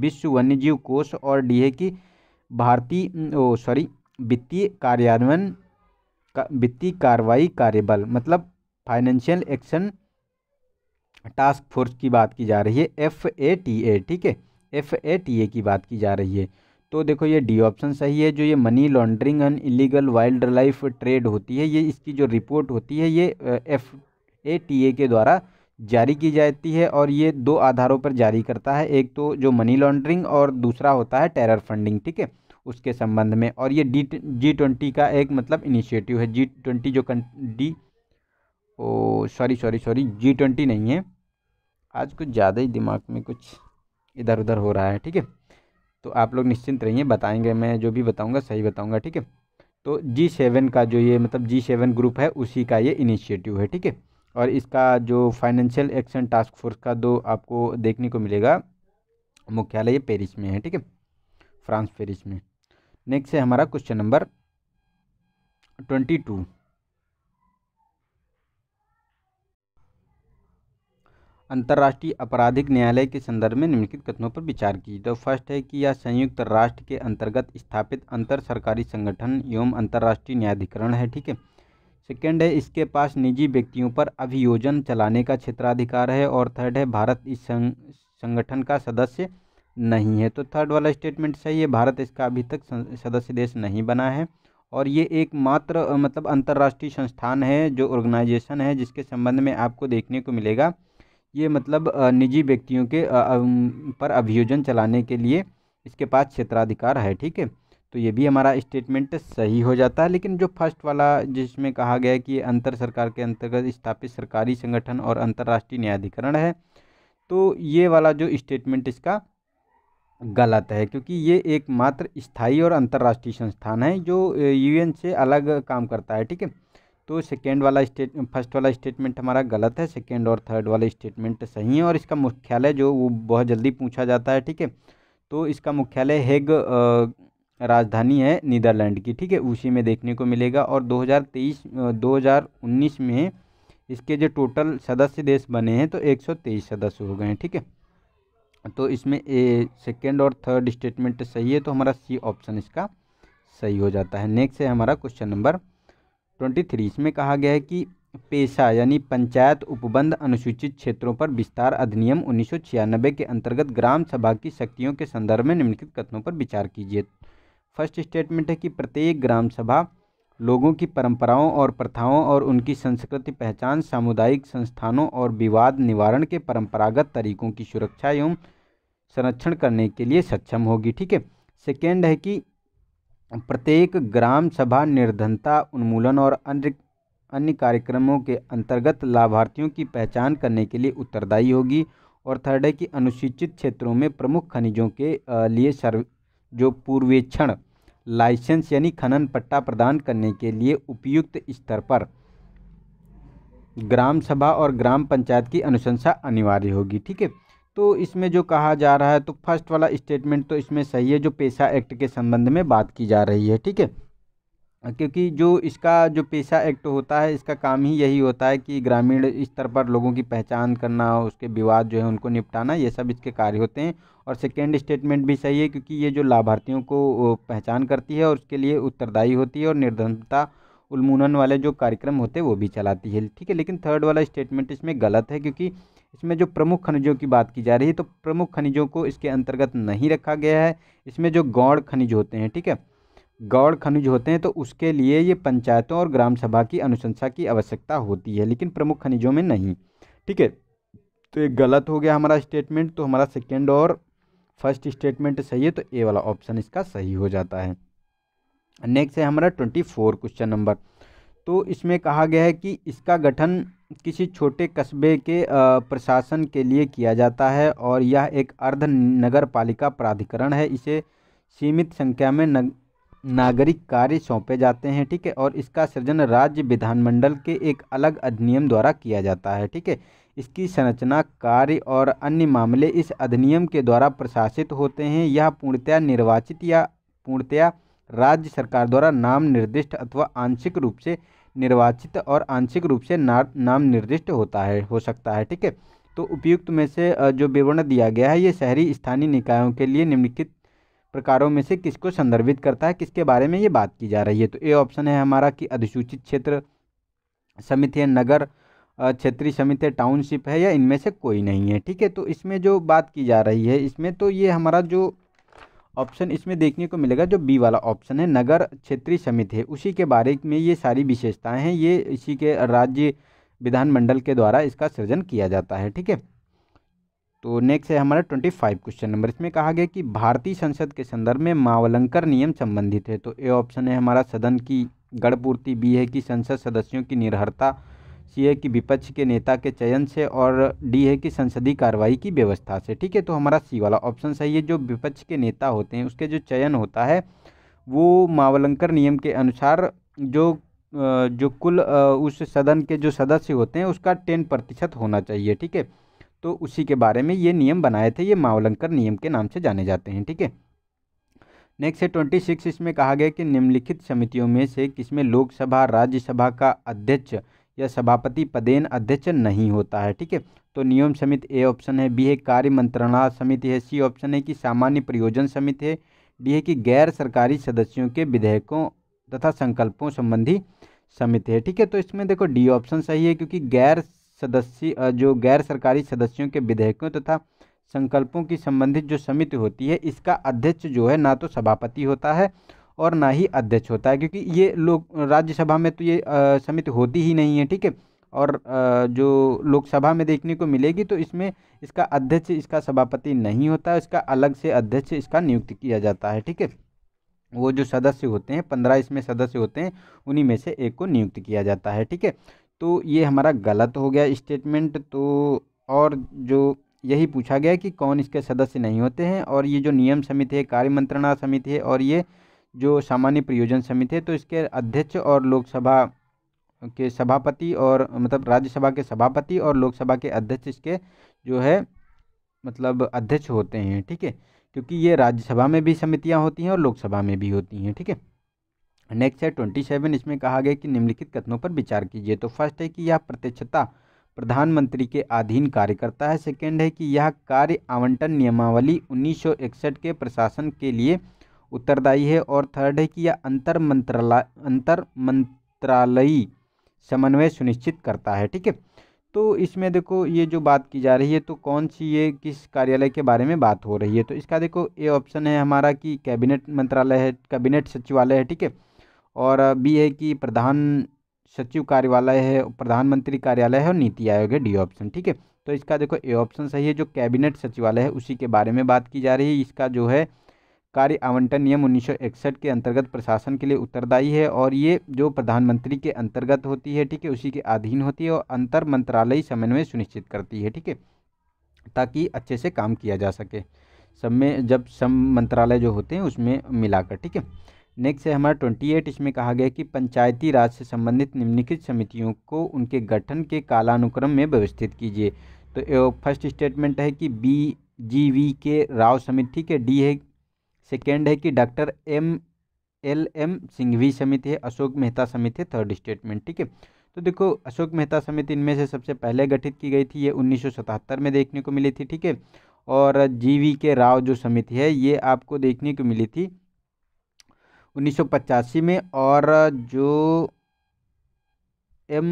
विश्व वन्यजीव कोष और डी है कि भारतीय सॉरी वित्तीय कार्यान्वयन का, वित्तीय कार्रवाई कार्यबल मतलब फाइनेंशियल एक्शन टास्क फोर्स की बात की जा रही है एफ ए टी ए ठीक है एफ ए टी ए की बात की जा रही है तो देखो ये डी ऑप्शन सही है जो ये money laundering and illegal wildlife trade होती है ये इसकी जो रिपोर्ट होती है ये एफ ए टी ए के द्वारा जारी की जाती है और ये दो आधारों पर जारी करता है एक तो जो मनी लॉन्ड्रिंग और दूसरा होता है टेरर फंडिंग ठीक है उसके संबंध में और ये डी जी ट्वेंटी का एक मतलब इनिशिएटिव है जी ट्वेंटी जो D O sorry sorry sorry G twenty नहीं है आज कुछ ज़्यादा ही दिमाग में कुछ इधर उधर हो रहा है ठीक है तो आप लोग निश्चिंत रहिए बताएंगे मैं जो भी बताऊँगा सही बताऊँगा ठीक है तो जी सेवन का जो ये मतलब जी सेवन ग्रुप है उसी का ये इनिशिएटिव है ठीक है और इसका जो फाइनेंशियल एक्शन टास्क फोर्स का दो आपको देखने को मिलेगा मुख्यालय ये पेरिस में है ठीक है फ्रांस पेरिस में नेक्स्ट है हमारा क्वेश्चन नंबर ट्वेंटी टू अंतर्राष्ट्रीय आपराधिक न्यायालय के संदर्भ में निम्नलिखित कथनों पर विचार कीजिए तो फर्स्ट है कि यह संयुक्त राष्ट्र के अंतर्गत स्थापित अंतर सरकारी संगठन एवं अंतर्राष्ट्रीय न्यायाधिकरण है ठीक है सेकेंड है इसके पास निजी व्यक्तियों पर अभियोजन चलाने का क्षेत्राधिकार है और थर्ड है भारत इस संग, संगठन का सदस्य नहीं है तो थर्ड वाला स्टेटमेंट सही है भारत इसका अभी तक सदस्य देश नहीं बना है और ये एकमात्र मतलब अंतर्राष्ट्रीय संस्थान है जो ऑर्गेनाइजेशन है जिसके संबंध में आपको देखने को मिलेगा ये मतलब निजी व्यक्तियों के पर अभियोजन चलाने के लिए इसके पास क्षेत्राधिकार है ठीक है तो ये भी हमारा स्टेटमेंट सही हो जाता है लेकिन जो फर्स्ट वाला जिसमें कहा गया है कि अंतर सरकार के अंतर्गत स्थापित सरकारी संगठन और अंतर्राष्ट्रीय न्यायाधिकरण है तो ये वाला जो स्टेटमेंट इसका गलत है क्योंकि ये एकमात्र स्थायी और अंतर्राष्ट्रीय संस्थान है जो यूएन से अलग काम करता है ठीक है तो सेकेंड वाला स्टेट फर्स्ट वाला स्टेटमेंट हमारा गलत है सेकेंड और थर्ड वाला स्टेटमेंट सही है और इसका मुख्यालय जो वो बहुत जल्दी पूछा जाता है ठीक है तो इसका मुख्यालय हेग राजधानी है नीदरलैंड की ठीक है उसी में देखने को मिलेगा और 2023 2019 में इसके जो टोटल सदस्य देश बने हैं तो 123 सदस्य हो गए हैं ठीक है थीके? तो इसमें ए सेकेंड और थर्ड स्टेटमेंट सही है तो हमारा सी ऑप्शन इसका सही हो जाता है नेक्स्ट है हमारा क्वेश्चन नंबर ट्वेंटी थ्री इसमें कहा गया है कि पेशा यानी पंचायत उपबंध अनुसूचित क्षेत्रों पर विस्तार अधिनियम छियानबे के अंतर्गत ग्राम सभा की शक्तियों के संदर्भ में निम्नलिखित कथनों पर विचार कीजिए फर्स्ट स्टेटमेंट है कि प्रत्येक ग्राम सभा लोगों की परंपराओं और प्रथाओं और उनकी संस्कृति पहचान सामुदायिक संस्थानों और विवाद निवारण के परंपरागत तरीकों की सुरक्षा एवं संरक्षण करने के लिए सक्षम होगी ठीक है सेकेंड है कि प्रत्येक ग्राम सभा निर्धनता उन्मूलन और अन्य अन्य कार्यक्रमों के अंतर्गत लाभार्थियों की पहचान करने के लिए उत्तरदायी होगी और थर्ड है कि अनुसूचित क्षेत्रों में प्रमुख खनिजों के लिए सर्व जो पूर्वेक्षण लाइसेंस यानी खनन पट्टा प्रदान करने के लिए उपयुक्त स्तर पर ग्राम सभा और ग्राम पंचायत की अनुशंसा अनिवार्य होगी ठीक है तो इसमें जो कहा जा रहा है तो फर्स्ट वाला स्टेटमेंट तो इसमें सही है जो पेशा एक्ट के संबंध में बात की जा रही है ठीक है क्योंकि जो इसका जो पेशा एक्ट होता है इसका काम ही यही होता है कि ग्रामीण स्तर पर लोगों की पहचान करना उसके विवाद जो है उनको निपटाना ये सब इसके कार्य होते हैं और सेकेंड स्टेटमेंट भी सही है क्योंकि ये जो लाभार्थियों को पहचान करती है और उसके लिए उत्तरदायी होती है और निर्धनता उन्मूलन वाले जो कार्यक्रम होते हैं वो भी चलाती है ठीक है लेकिन थर्ड वाला स्टेटमेंट इसमें गलत है क्योंकि इसमें जो प्रमुख खनिजों की बात की जा रही है तो प्रमुख खनिजों को इसके अंतर्गत नहीं रखा गया है इसमें जो गौड़ खनिज होते हैं ठीक है गौड़ खनिज होते हैं तो उसके लिए ये पंचायतों और ग्राम सभा की अनुशंसा की आवश्यकता होती है लेकिन प्रमुख खनिजों में नहीं ठीक है तो ये गलत हो गया हमारा स्टेटमेंट तो हमारा सेकेंड और फर्स्ट स्टेटमेंट सही है तो ए वाला ऑप्शन इसका सही हो जाता है नेक्स्ट है हमारा ट्वेंटी फोर क्वेश्चन नंबर तो इसमें कहा गया है कि इसका गठन किसी छोटे कस्बे के प्रशासन के लिए किया जाता है और यह एक अर्ध नगर पालिका प्राधिकरण है इसे सीमित संख्या में नग, नागरिक कार्य सौंपे जाते हैं ठीक है और इसका सृजन राज्य विधानमंडल के एक अलग अधिनियम द्वारा किया जाता है ठीक है इसकी संरचना कार्य और अन्य मामले इस अधिनियम के द्वारा प्रशासित होते हैं यह पूर्णतया निर्वाचित या पूर्णतया राज्य सरकार द्वारा नाम निर्दिष्ट अथवा आंशिक रूप से निर्वाचित और आंशिक रूप से ना, नाम निर्दिष्ट होता है हो सकता है ठीक है तो उपयुक्त में से जो विवरण दिया गया है ये शहरी स्थानीय निकायों के लिए निम्नलिखित प्रकारों में से किसको संदर्भित करता है किसके बारे में ये बात की जा रही है तो ए ऑप्शन है हमारा कि अधिसूचित क्षेत्र समिति है नगर क्षेत्रीय समिति है टाउनशिप है या इनमें से कोई नहीं है ठीक है तो इसमें जो बात की जा रही है इसमें तो ये हमारा जो ऑप्शन इसमें देखने को मिलेगा जो बी वाला ऑप्शन है नगर क्षेत्रीय समिति है उसी के बारे में ये सारी विशेषताएं हैं ये इसी के राज्य विधानमंडल के द्वारा इसका सृजन किया जाता है ठीक है तो नेक्स्ट है हमारा ट्वेंटी फाइव क्वेश्चन नंबर इसमें कहा गया कि भारतीय संसद के संदर्भ में मावलंकर नियम संबंधित है तो ए ऑप्शन है हमारा सदन की गढ़पूर्ति बी है कि संसद सदस्यों की निर्हरता सी है कि विपक्ष के नेता के चयन से और डी है कि संसदीय कार्रवाई की व्यवस्था से ठीक है तो हमारा सी वाला ऑप्शन सही है जो विपक्ष के नेता होते हैं उसके जो चयन होता है वो मावलंकर नियम के अनुसार जो जो कुल उस सदन के जो सदस्य होते हैं उसका टेन प्रतिशत होना चाहिए ठीक है तो उसी के बारे में ये नियम बनाए थे ये मावलंकर नियम के नाम से जाने जाते हैं ठीक है नेक्स्ट है ट्वेंटी सिक्स इसमें कहा गया कि निम्नलिखित समितियों में से किसमें लोकसभा राज्यसभा का अध्यक्ष या सभापति पदेन अध्यक्ष नहीं होता है ठीक है तो नियम समिति ए ऑप्शन है बी है कार्य मंत्रणा समिति है सी ऑप्शन है कि सामान्य प्रयोजन समिति है डी है कि गैर सरकारी सदस्यों के विधेयकों तथा संकल्पों संबंधी समिति है ठीक है तो इसमें देखो डी ऑप्शन सही है क्योंकि गैर सदस्य जो गैर सरकारी सदस्यों के विधेयकों तथा संकल्पों की संबंधित जो समिति होती है इसका अध्यक्ष जो है ना तो सभापति होता है और ना ही अध्यक्ष होता है क्योंकि ये लोग राज्यसभा में तो ये समिति होती ही नहीं है ठीक है और जो लोकसभा में देखने को मिलेगी तो इसमें इसका अध्यक्ष इसका सभापति नहीं होता इसका अलग से अध्यक्ष इसका नियुक्त किया जाता है ठीक है वो जो सदस्य होते हैं पंद्रह इसमें सदस्य होते हैं उन्हीं में से एक को नियुक्त किया जाता है ठीक है तो ये हमारा गलत हो गया स्टेटमेंट तो और जो यही पूछा गया कि कौन इसके सदस्य नहीं होते हैं और ये जो नियम समिति है कार्य मंत्रणा समिति है और ये जो सामान्य प्रयोजन समिति है तो इसके अध्यक्ष और लोकसभा के सभापति और मतलब राज्यसभा के सभापति और लोकसभा के अध्यक्ष इसके जो है मतलब अध्यक्ष होते हैं ठीक है क्योंकि ये राज्यसभा में भी समितियाँ होती हैं और लोकसभा में भी होती हैं ठीक है नेक्स्ट है ट्वेंटी सेवन इसमें कहा गया कि निम्नलिखित कथनों पर विचार कीजिए तो फर्स्ट है कि यह प्रत्यक्षता प्रधानमंत्री के अधीन कार्य करता है सेकेंड है कि यह कार्य आवंटन नियमावली उन्नीस के प्रशासन के लिए उत्तरदायी है और थर्ड है कि यह अंतर मंत्रालय अंतर मंत्रालयी समन्वय सुनिश्चित करता है ठीक है तो इसमें देखो ये जो बात की जा रही है तो कौन सी ये किस कार्यालय के बारे में बात हो रही है तो इसका देखो ए ऑप्शन है हमारा कि कैबिनेट मंत्रालय है कैबिनेट सचिवालय है ठीक है और बी है कि प्रधान सचिव कार्यालय है प्रधानमंत्री कार्यालय है और नीति आयोग है डी ऑप्शन ठीक है तो इसका देखो ए ऑप्शन सही है जो कैबिनेट सचिवालय है उसी के बारे में बात की जा रही है इसका जो है कार्य आवंटन नियम उन्नीस के अंतर्गत प्रशासन के लिए उत्तरदायी है और ये जो प्रधानमंत्री के अंतर्गत होती है ठीक है उसी के अधीन होती है और अंतर मंत्रालय समन्वय सुनिश्चित करती है ठीक है ताकि अच्छे से काम किया जा सके सब में जब सब मंत्रालय जो होते हैं उसमें मिलाकर ठीक है नेक्स्ट है हमारा ट्वेंटी एट इसमें कहा गया कि पंचायती राज से संबंधित निम्नलिखित समितियों को उनके गठन के कालानुक्रम में व्यवस्थित कीजिए तो फर्स्ट स्टेटमेंट है कि बी जी वी के राव समिति ठीक है डी है सेकेंड है कि doctor M L M Singhvi समिति है अशोक मेहता समिति है थर्ड स्टेटमेंट ठीक है तो देखो अशोक मेहता समिति इनमें से सबसे पहले गठित की गई थी ये 1977 में देखने को मिली थी ठीक है और जीवी के राव जो समिति है ये आपको देखने को मिली थी उन्नीस में और जो एम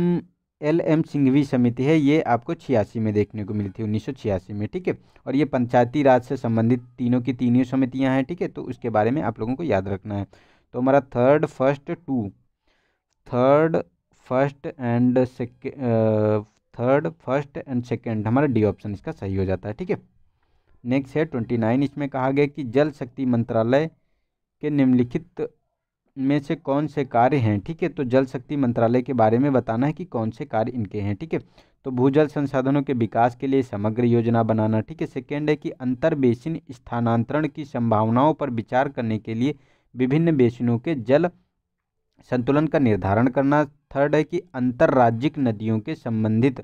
एल एम सिंघवी समिति है ये आपको छियासी में देखने को मिली थी उन्नीस में ठीक है और ये पंचायती राज से संबंधित तीनों की तीनों समितियां हैं ठीक है तो उसके बारे में आप लोगों को याद रखना है तो हमारा third first two third first and second third first and second हमारा डी ऑप्शन इसका सही हो जाता है ठीक है नेक्स्ट है ट्वेंटी नाइन इसमें कहा गया कि जल शक्ति मंत्रालय के निम्नलिखित में से कौन से कार्य हैं ठीक है तो जल शक्ति मंत्रालय के बारे में बताना है कि कौन से कार्य इनके हैं ठीक है तो भूजल संसाधनों के विकास के लिए समग्र योजना बनाना ठीक है सेकेंड है कि अंतर बेसिन स्थानांतरण की संभावनाओं पर विचार करने के लिए विभिन्न बेसिनों के जल संतुलन का निर्धारण करना थर्ड है कि अंतर्राज्यिक नदियों के संबंधित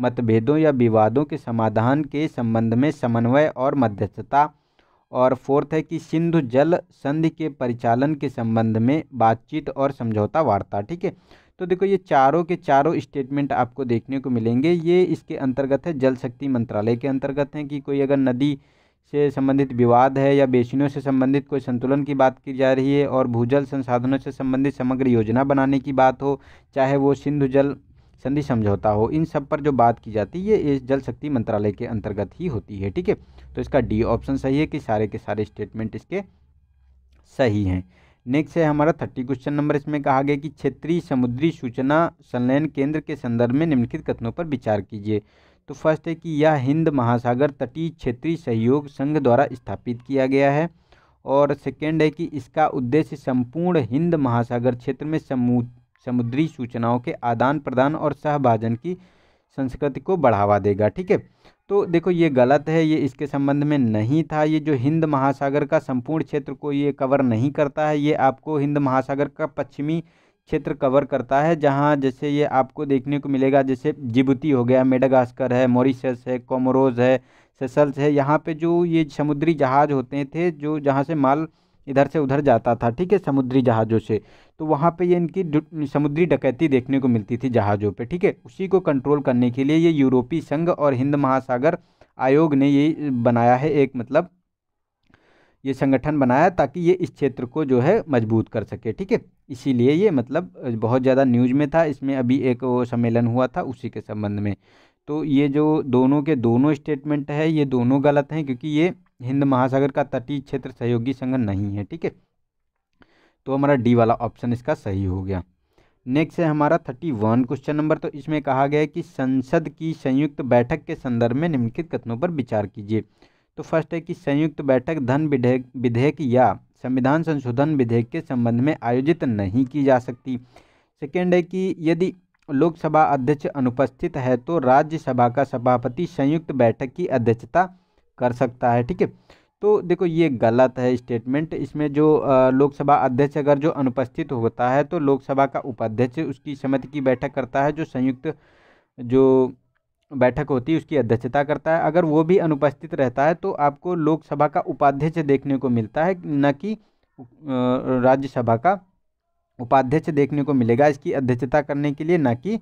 मतभेदों या विवादों के समाधान के संबंध में समन्वय और मध्यस्थता और फोर्थ है कि सिंधु जल संधि के परिचालन के संबंध में बातचीत और समझौता वार्ता ठीक है तो देखो ये चारों के चारों स्टेटमेंट आपको देखने को मिलेंगे ये इसके अंतर्गत है जल शक्ति मंत्रालय के अंतर्गत हैं कि कोई अगर नदी से संबंधित विवाद है या बेसिनों से संबंधित कोई संतुलन की बात की जा रही है और भूजल संसाधनों से संबंधित समग्र योजना बनाने की बात हो चाहे वो सिंधु जल संधि समझौता हो इन सब पर जो बात की जाती है ये इस जल शक्ति मंत्रालय के अंतर्गत ही होती है ठीक है तो इसका डी ऑप्शन सही है कि सारे के सारे स्टेटमेंट इसके सही हैं नेक्स्ट है हमारा थर्टी क्वेश्चन नंबर इसमें कहा गया कि क्षेत्रीय समुद्री सूचना संलयन केंद्र के संदर्भ में निम्नलिखित कथनों पर विचार कीजिए तो फर्स्ट है कि यह हिंद महासागर तटीय क्षेत्रीय सहयोग संघ द्वारा स्थापित किया गया है और सेकेंड है कि इसका उद्देश्य संपूर्ण हिंद महासागर क्षेत्र में समू समुद्री सूचनाओं के आदान प्रदान और सहभाजन की संस्कृति को बढ़ावा देगा ठीक है तो देखो ये गलत है ये इसके संबंध में नहीं था ये जो हिंद महासागर का संपूर्ण क्षेत्र को ये कवर नहीं करता है ये आपको हिंद महासागर का पश्चिमी क्षेत्र कवर करता है जहाँ जैसे ये आपको देखने को मिलेगा जैसे जिबूती हो गया मेडागास्कर है मॉरीशस है कोमोरोज है सेसल्स है यहाँ पे जो ये समुद्री जहाज़ होते थे जो जहाँ से माल इधर से उधर जाता था ठीक है समुद्री जहाज़ों से तो वहाँ पे ये इनकी समुद्री डकैती देखने को मिलती थी जहाज़ों पे ठीक है उसी को कंट्रोल करने के लिए ये यूरोपीय संघ और हिंद महासागर आयोग ने ये बनाया है एक मतलब ये संगठन बनाया ताकि ये इस क्षेत्र को जो है मजबूत कर सके ठीक है इसीलिए ये मतलब बहुत ज़्यादा न्यूज में था इसमें अभी एक सम्मेलन हुआ था उसी के संबंध में तो ये जो दोनों के दोनों स्टेटमेंट है ये दोनों गलत हैं क्योंकि ये हिंद महासागर का तटीय क्षेत्र सहयोगी संघ नहीं है ठीक है तो हमारा डी वाला ऑप्शन इसका सही हो गया नेक्स्ट है हमारा थर्टी वन क्वेश्चन नंबर तो इसमें कहा गया है कि संसद की संयुक्त बैठक के संदर्भ में निम्नलिखित कथनों पर विचार कीजिए तो फर्स्ट है कि संयुक्त बैठक धन विधेयक विधेयक या संविधान संशोधन विधेयक के संबंध में आयोजित नहीं की जा सकती सेकेंड है कि यदि लोकसभा अध्यक्ष अनुपस्थित है तो राज्यसभा का सभापति संयुक्त बैठक की अध्यक्षता कर सकता है ठीक है तो देखो ये गलत है स्टेटमेंट इसमें जो लोकसभा अध्यक्ष अगर जो अनुपस्थित होता है तो लोकसभा का उपाध्यक्ष उसकी समिति की बैठक करता है जो संयुक्त जो बैठक होती है उसकी अध्यक्षता करता है अगर वो भी अनुपस्थित रहता है तो आपको लोकसभा का उपाध्यक्ष देखने को मिलता है न कि राज्यसभा का उपाध्यक्ष देखने को मिलेगा इसकी अध्यक्षता करने के लिए न कि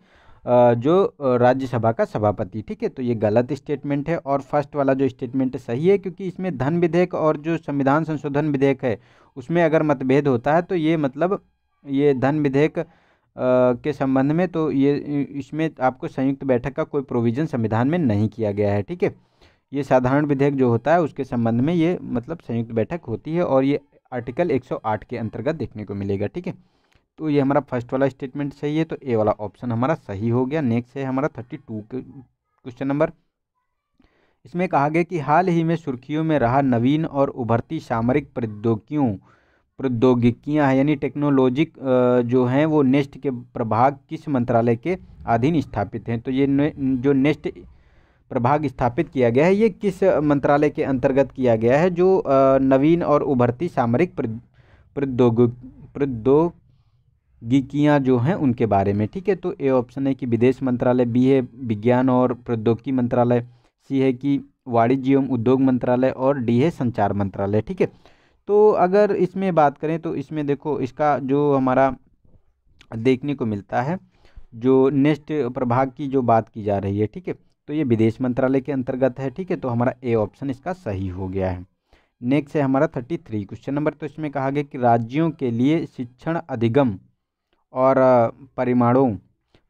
जो राज्यसभा का सभापति ठीक है तो ये गलत स्टेटमेंट है और फर्स्ट वाला जो स्टेटमेंट सही है क्योंकि इसमें धन विधेयक और जो संविधान संशोधन विधेयक है उसमें अगर मतभेद होता है तो ये मतलब ये धन विधेयक के संबंध में तो ये इसमें आपको संयुक्त बैठक का कोई प्रोविज़न संविधान में नहीं किया गया है ठीक है ये साधारण विधेयक जो होता है उसके संबंध में ये मतलब संयुक्त बैठक होती है और ये आर्टिकल 108 के अंतर्गत देखने को मिलेगा ठीक है तो ये हमारा फर्स्ट वाला स्टेटमेंट सही है तो ए वाला ऑप्शन हमारा सही हो गया नेक्स्ट है हमारा थर्टी टू क्वेश्चन नंबर इसमें कहा गया कि हाल ही में सुर्खियों में रहा नवीन और उभरती सामरिक प्रौद्योगिकियों प्रौद्योगिकियाँ हैं यानी टेक्नोलॉजिक जो हैं वो नेस्ट के प्रभाग किस मंत्रालय के अधीन स्थापित हैं तो ये ने, जो नेस्ट प्रभाग स्थापित किया गया है ये किस मंत्रालय के अंतर्गत किया गया है जो नवीन और उभरती सामरिक प्रौद्योगिक प्रौद्योग गिकियाँ जो हैं उनके बारे में ठीक है तो ए ऑप्शन है कि विदेश मंत्रालय बी है विज्ञान और प्रौद्योगिकी मंत्रालय सी है कि वाणिज्य एवं उद्योग मंत्रालय और डी है संचार मंत्रालय ठीक है तो अगर इसमें बात करें तो इसमें देखो इसका जो हमारा देखने को मिलता है जो नेक्स्ट प्रभाग की जो बात की जा रही है ठीक है तो ये विदेश मंत्रालय के अंतर्गत है ठीक है तो हमारा ए ऑप्शन इसका सही हो गया है नेक्स्ट है हमारा थर्टी थ्री क्वेश्चन नंबर तो इसमें कहा गया कि राज्यों के लिए शिक्षण अधिगम और परिमाणों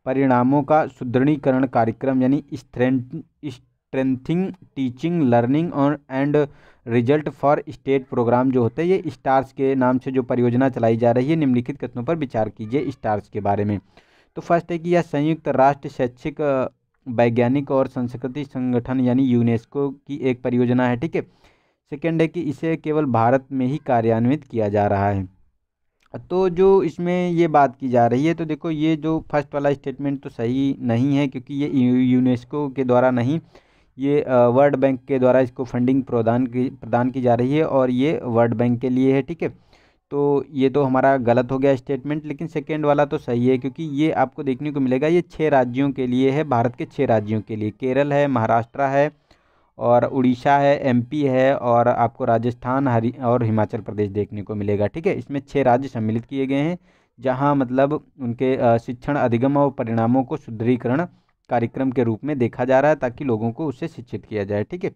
परिणामों का सुदृढ़ीकरण कार्यक्रम यानी स्ट्रेंथिंग टीचिंग लर्निंग और and result for state programme जो होता है ये स्टार्स के नाम से जो परियोजना चलाई जा रही है निम्नलिखित कथनों पर विचार कीजिए स्टार्स के बारे में तो फर्स्ट है कि यह संयुक्त राष्ट्र शैक्षिक वैज्ञानिक और संस्कृति संगठन यानी यूनेस्को की एक परियोजना है ठीक है सेकेंड है कि इसे केवल भारत में ही कार्यान्वित किया जा रहा है तो जो इसमें ये बात की जा रही है तो देखो ये जो फर्स्ट वाला स्टेटमेंट तो सही नहीं है क्योंकि ये यूनेस्को के द्वारा नहीं ये वर्ल्ड बैंक के द्वारा इसको फंडिंग प्रदान की प्रदान की जा रही है और ये वर्ल्ड बैंक के लिए है ठीक है तो ये तो हमारा गलत हो गया स्टेटमेंट लेकिन सेकेंड वाला तो सही है क्योंकि ये आपको देखने को मिलेगा ये छः राज्यों के लिए है भारत के छः राज्यों के लिए केरल है महाराष्ट्र है और उड़ीसा है एमपी है और आपको राजस्थान हरी और हिमाचल प्रदेश देखने को मिलेगा ठीक है इसमें छः राज्य सम्मिलित किए गए हैं जहां मतलब उनके शिक्षण अधिगम और परिणामों को सुदृढ़ीकरण कार्यक्रम के रूप में देखा जा रहा है ताकि लोगों को उससे शिक्षित किया जाए ठीक है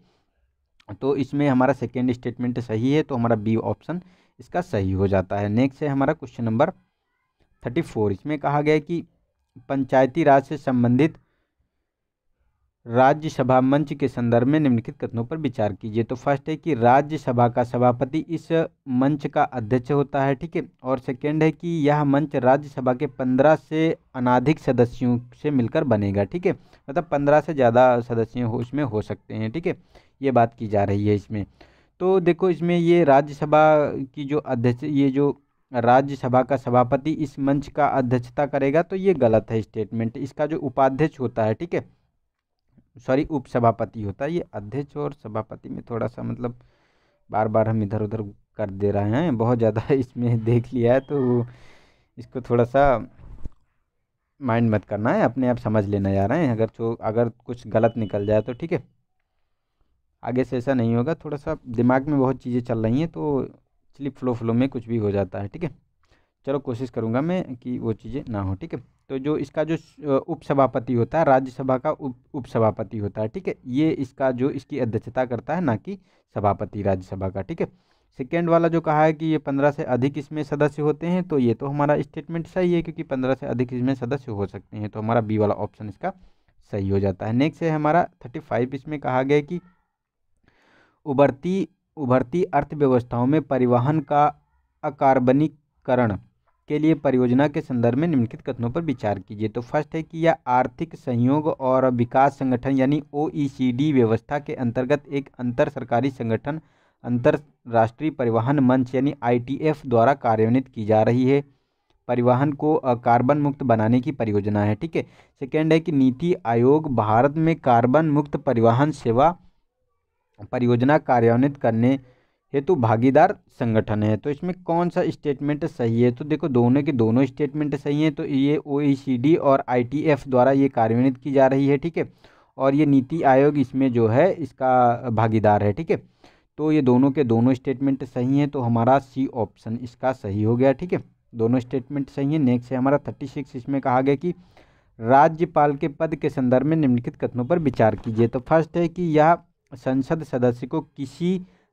तो इसमें हमारा सेकेंड स्टेटमेंट सही है तो हमारा बी ऑप्शन इसका सही हो जाता है नेक्स्ट है हमारा क्वेश्चन नंबर थर्टी फोर इसमें कहा गया कि पंचायती राज से संबंधित राज्यसभा मंच के संदर्भ में निम्नलिखित कथनों पर विचार कीजिए तो फर्स्ट है कि राज्यसभा का सभापति इस मंच का अध्यक्ष होता है ठीक है और सेकेंड है कि यह मंच राज्यसभा के पंद्रह से अनाधिक सदस्यों से मिलकर बनेगा ठीक है मतलब पंद्रह से ज़्यादा सदस्य हो इसमें हो सकते हैं ठीक है ये बात की जा रही है इसमें तो देखो इसमें ये राज्यसभा की जो अध्यक्ष ये जो राज्यसभा का सभापति इस मंच का अध्यक्षता करेगा तो ये गलत है स्टेटमेंट इसका जो उपाध्यक्ष होता है ठीक है सॉरी उपसभापति होता है ये अध्यक्ष और सभापति में थोड़ा सा मतलब बार बार हम इधर उधर कर दे रहे हैं बहुत ज़्यादा इसमें देख लिया है तो इसको थोड़ा सा माइंड मत करना है अपने आप समझ लेना जा रहे हैं अगर जो अगर कुछ गलत निकल जाए तो ठीक है आगे से ऐसा नहीं होगा थोड़ा सा दिमाग में बहुत चीज़ें चल रही हैं तो स्लिप फ्लो फ्लो में कुछ भी हो जाता है ठीक है चलो कोशिश करूँगा मैं कि वो चीज़ें ना हो ठीक है तो जो इसका जो उपसभापति होता है राज्यसभा का उप उपसभापति होता है ठीक है ये इसका जो इसकी अध्यक्षता करता है ना कि सभापति राज्यसभा का ठीक है सेकेंड वाला जो कहा है कि ये पंद्रह से अधिक इसमें सदस्य होते हैं तो ये तो हमारा स्टेटमेंट सही है क्योंकि पंद्रह से अधिक इसमें सदस्य हो सकते हैं तो हमारा बी वाला ऑप्शन इसका सही हो जाता है नेक्स्ट है हमारा थर्टी फाइव इसमें कहा गया कि उभरती उभरती अर्थव्यवस्थाओं में परिवहन का अकार्बनिकरण के लिए परियोजना के संदर्भ में निम्नलिखित कथनों पर विचार कीजिए तो फर्स्ट है कि यह आर्थिक सहयोग और विकास संगठन यानी ओ व्यवस्था के अंतर्गत एक अंतर सरकारी संगठन अंतर्राष्ट्रीय परिवहन मंच यानी आई द्वारा कार्यान्वित की जा रही है परिवहन को कार्बन मुक्त बनाने की परियोजना है ठीक है सेकेंड है कि नीति आयोग भारत में कार्बन मुक्त परिवहन सेवा परियोजना कार्यान्वित करने हेतु तो भागीदार संगठन है तो इसमें कौन सा स्टेटमेंट सही है तो देखो दोनों के दोनों स्टेटमेंट सही हैं तो ये ओ e और आई द्वारा ये कार्यान्वित की जा रही है ठीक है और ये नीति आयोग इसमें जो है इसका भागीदार है ठीक है तो ये दोनों के दोनों स्टेटमेंट सही हैं तो हमारा सी ऑप्शन इसका सही हो गया ठीक है दोनों स्टेटमेंट सही है नेक्स्ट है हमारा थर्टी सिक्स इसमें कहा गया कि राज्यपाल के पद के संदर्भ में निम्नलिखित कथनों पर विचार कीजिए तो फर्स्ट है कि यह संसद सदस्य को किसी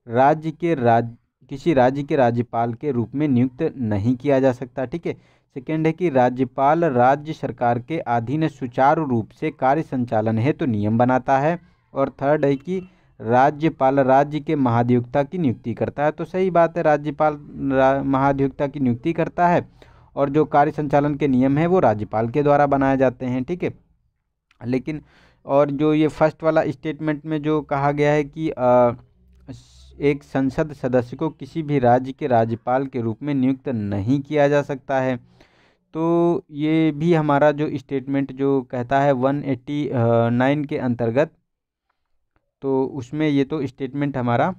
राज्य के राज किसी राज्य के राज्यपाल के रूप में नियुक्त नहीं किया जा सकता ठीक है सेकेंड है कि राज्यपाल राज्य सरकार के अधीन सुचारू रूप से कार्य संचालन हेतु तो नियम बनाता है और थर्ड है कि राज्यपाल राज्य के महाधिवक्ता की नियुक्ति करता है तो सही बात है राज्यपाल रा, महाधिवक्ता की नियुक्ति करता है और जो कार्य संचालन के नियम हैं वो राज्यपाल के द्वारा बनाए जाते हैं ठीक है लेकिन और जो ये फर्स्ट वाला स्टेटमेंट में जो कहा गया है कि आ, एक संसद सदस्य को किसी भी राज्य के राज्यपाल के रूप में नियुक्त नहीं किया जा सकता है तो ये भी हमारा जो स्टेटमेंट जो कहता है वन एट्टी नाइन के अंतर्गत तो उसमें ये तो स्टेटमेंट हमारा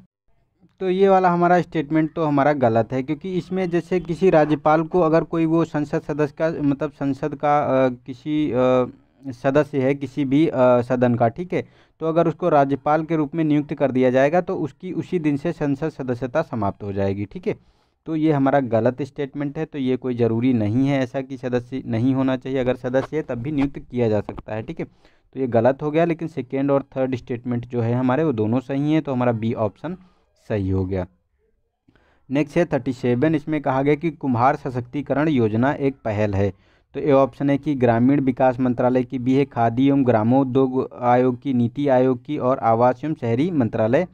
तो ये वाला हमारा स्टेटमेंट तो हमारा गलत है क्योंकि इसमें जैसे किसी राज्यपाल को अगर कोई वो संसद सदस्य का मतलब संसद का आ, किसी आ, सदस्य है किसी भी सदन का ठीक है तो अगर उसको राज्यपाल के रूप में नियुक्त कर दिया जाएगा तो उसकी उसी दिन से संसद सदस्यता समाप्त हो जाएगी ठीक है तो ये हमारा गलत स्टेटमेंट है तो ये कोई ज़रूरी नहीं है ऐसा कि सदस्य नहीं होना चाहिए अगर सदस्य है तब भी नियुक्त किया जा सकता है ठीक है तो ये गलत हो गया लेकिन सेकेंड और थर्ड स्टेटमेंट जो है हमारे वो दोनों सही हैं तो हमारा बी ऑप्शन सही हो गया नेक्स्ट है थर्टी सेवन इसमें कहा गया कि कुम्हार सशक्तिकरण योजना एक पहल है तो ये ऑप्शन है कि ग्रामीण विकास मंत्रालय की भी है खादी एवं ग्रामोद्योग आयोग की नीति आयोग की और आवास एवं शहरी मंत्रालय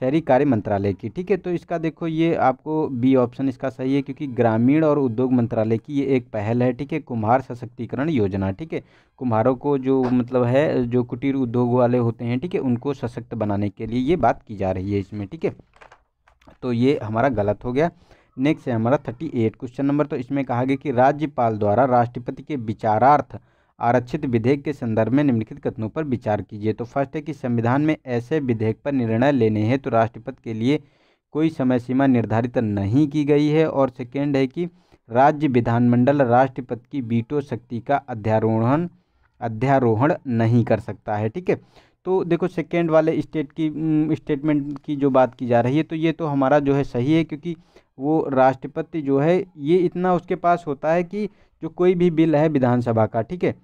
शहरी कार्य मंत्रालय की ठीक है तो इसका देखो ये आपको बी ऑप्शन इसका सही है क्योंकि ग्रामीण और उद्योग मंत्रालय की ये एक पहल है ठीक है कुम्हार सशक्तिकरण योजना ठीक है कुम्हारों को जो मतलब है जो कुटीर उद्योग वाले होते हैं ठीक है उनको सशक्त बनाने के लिए ये बात की जा रही है इसमें ठीक है तो ये हमारा गलत हो गया नेक्स्ट है हमारा थर्टी एट क्वेश्चन नंबर तो इसमें कहा गया कि राज्यपाल द्वारा राष्ट्रपति के विचारार्थ आरक्षित विधेयक के संदर्भ में निम्नलिखित कथनों पर विचार कीजिए तो फर्स्ट है कि संविधान में ऐसे विधेयक पर निर्णय लेने हैं तो राष्ट्रपति के लिए कोई समय सीमा निर्धारित नहीं की गई है और सेकेंड है कि राज्य विधानमंडल राष्ट्रपति की वीटो शक्ति का अध्यारोहण अध्यारोहण नहीं कर सकता है ठीक है तो देखो सेकेंड वाले स्टेट की स्टेटमेंट की जो बात की जा रही है तो ये तो हमारा जो है सही है क्योंकि वो राष्ट्रपति जो है ये इतना उसके पास होता है कि जो कोई भी बिल है विधानसभा का ठीक है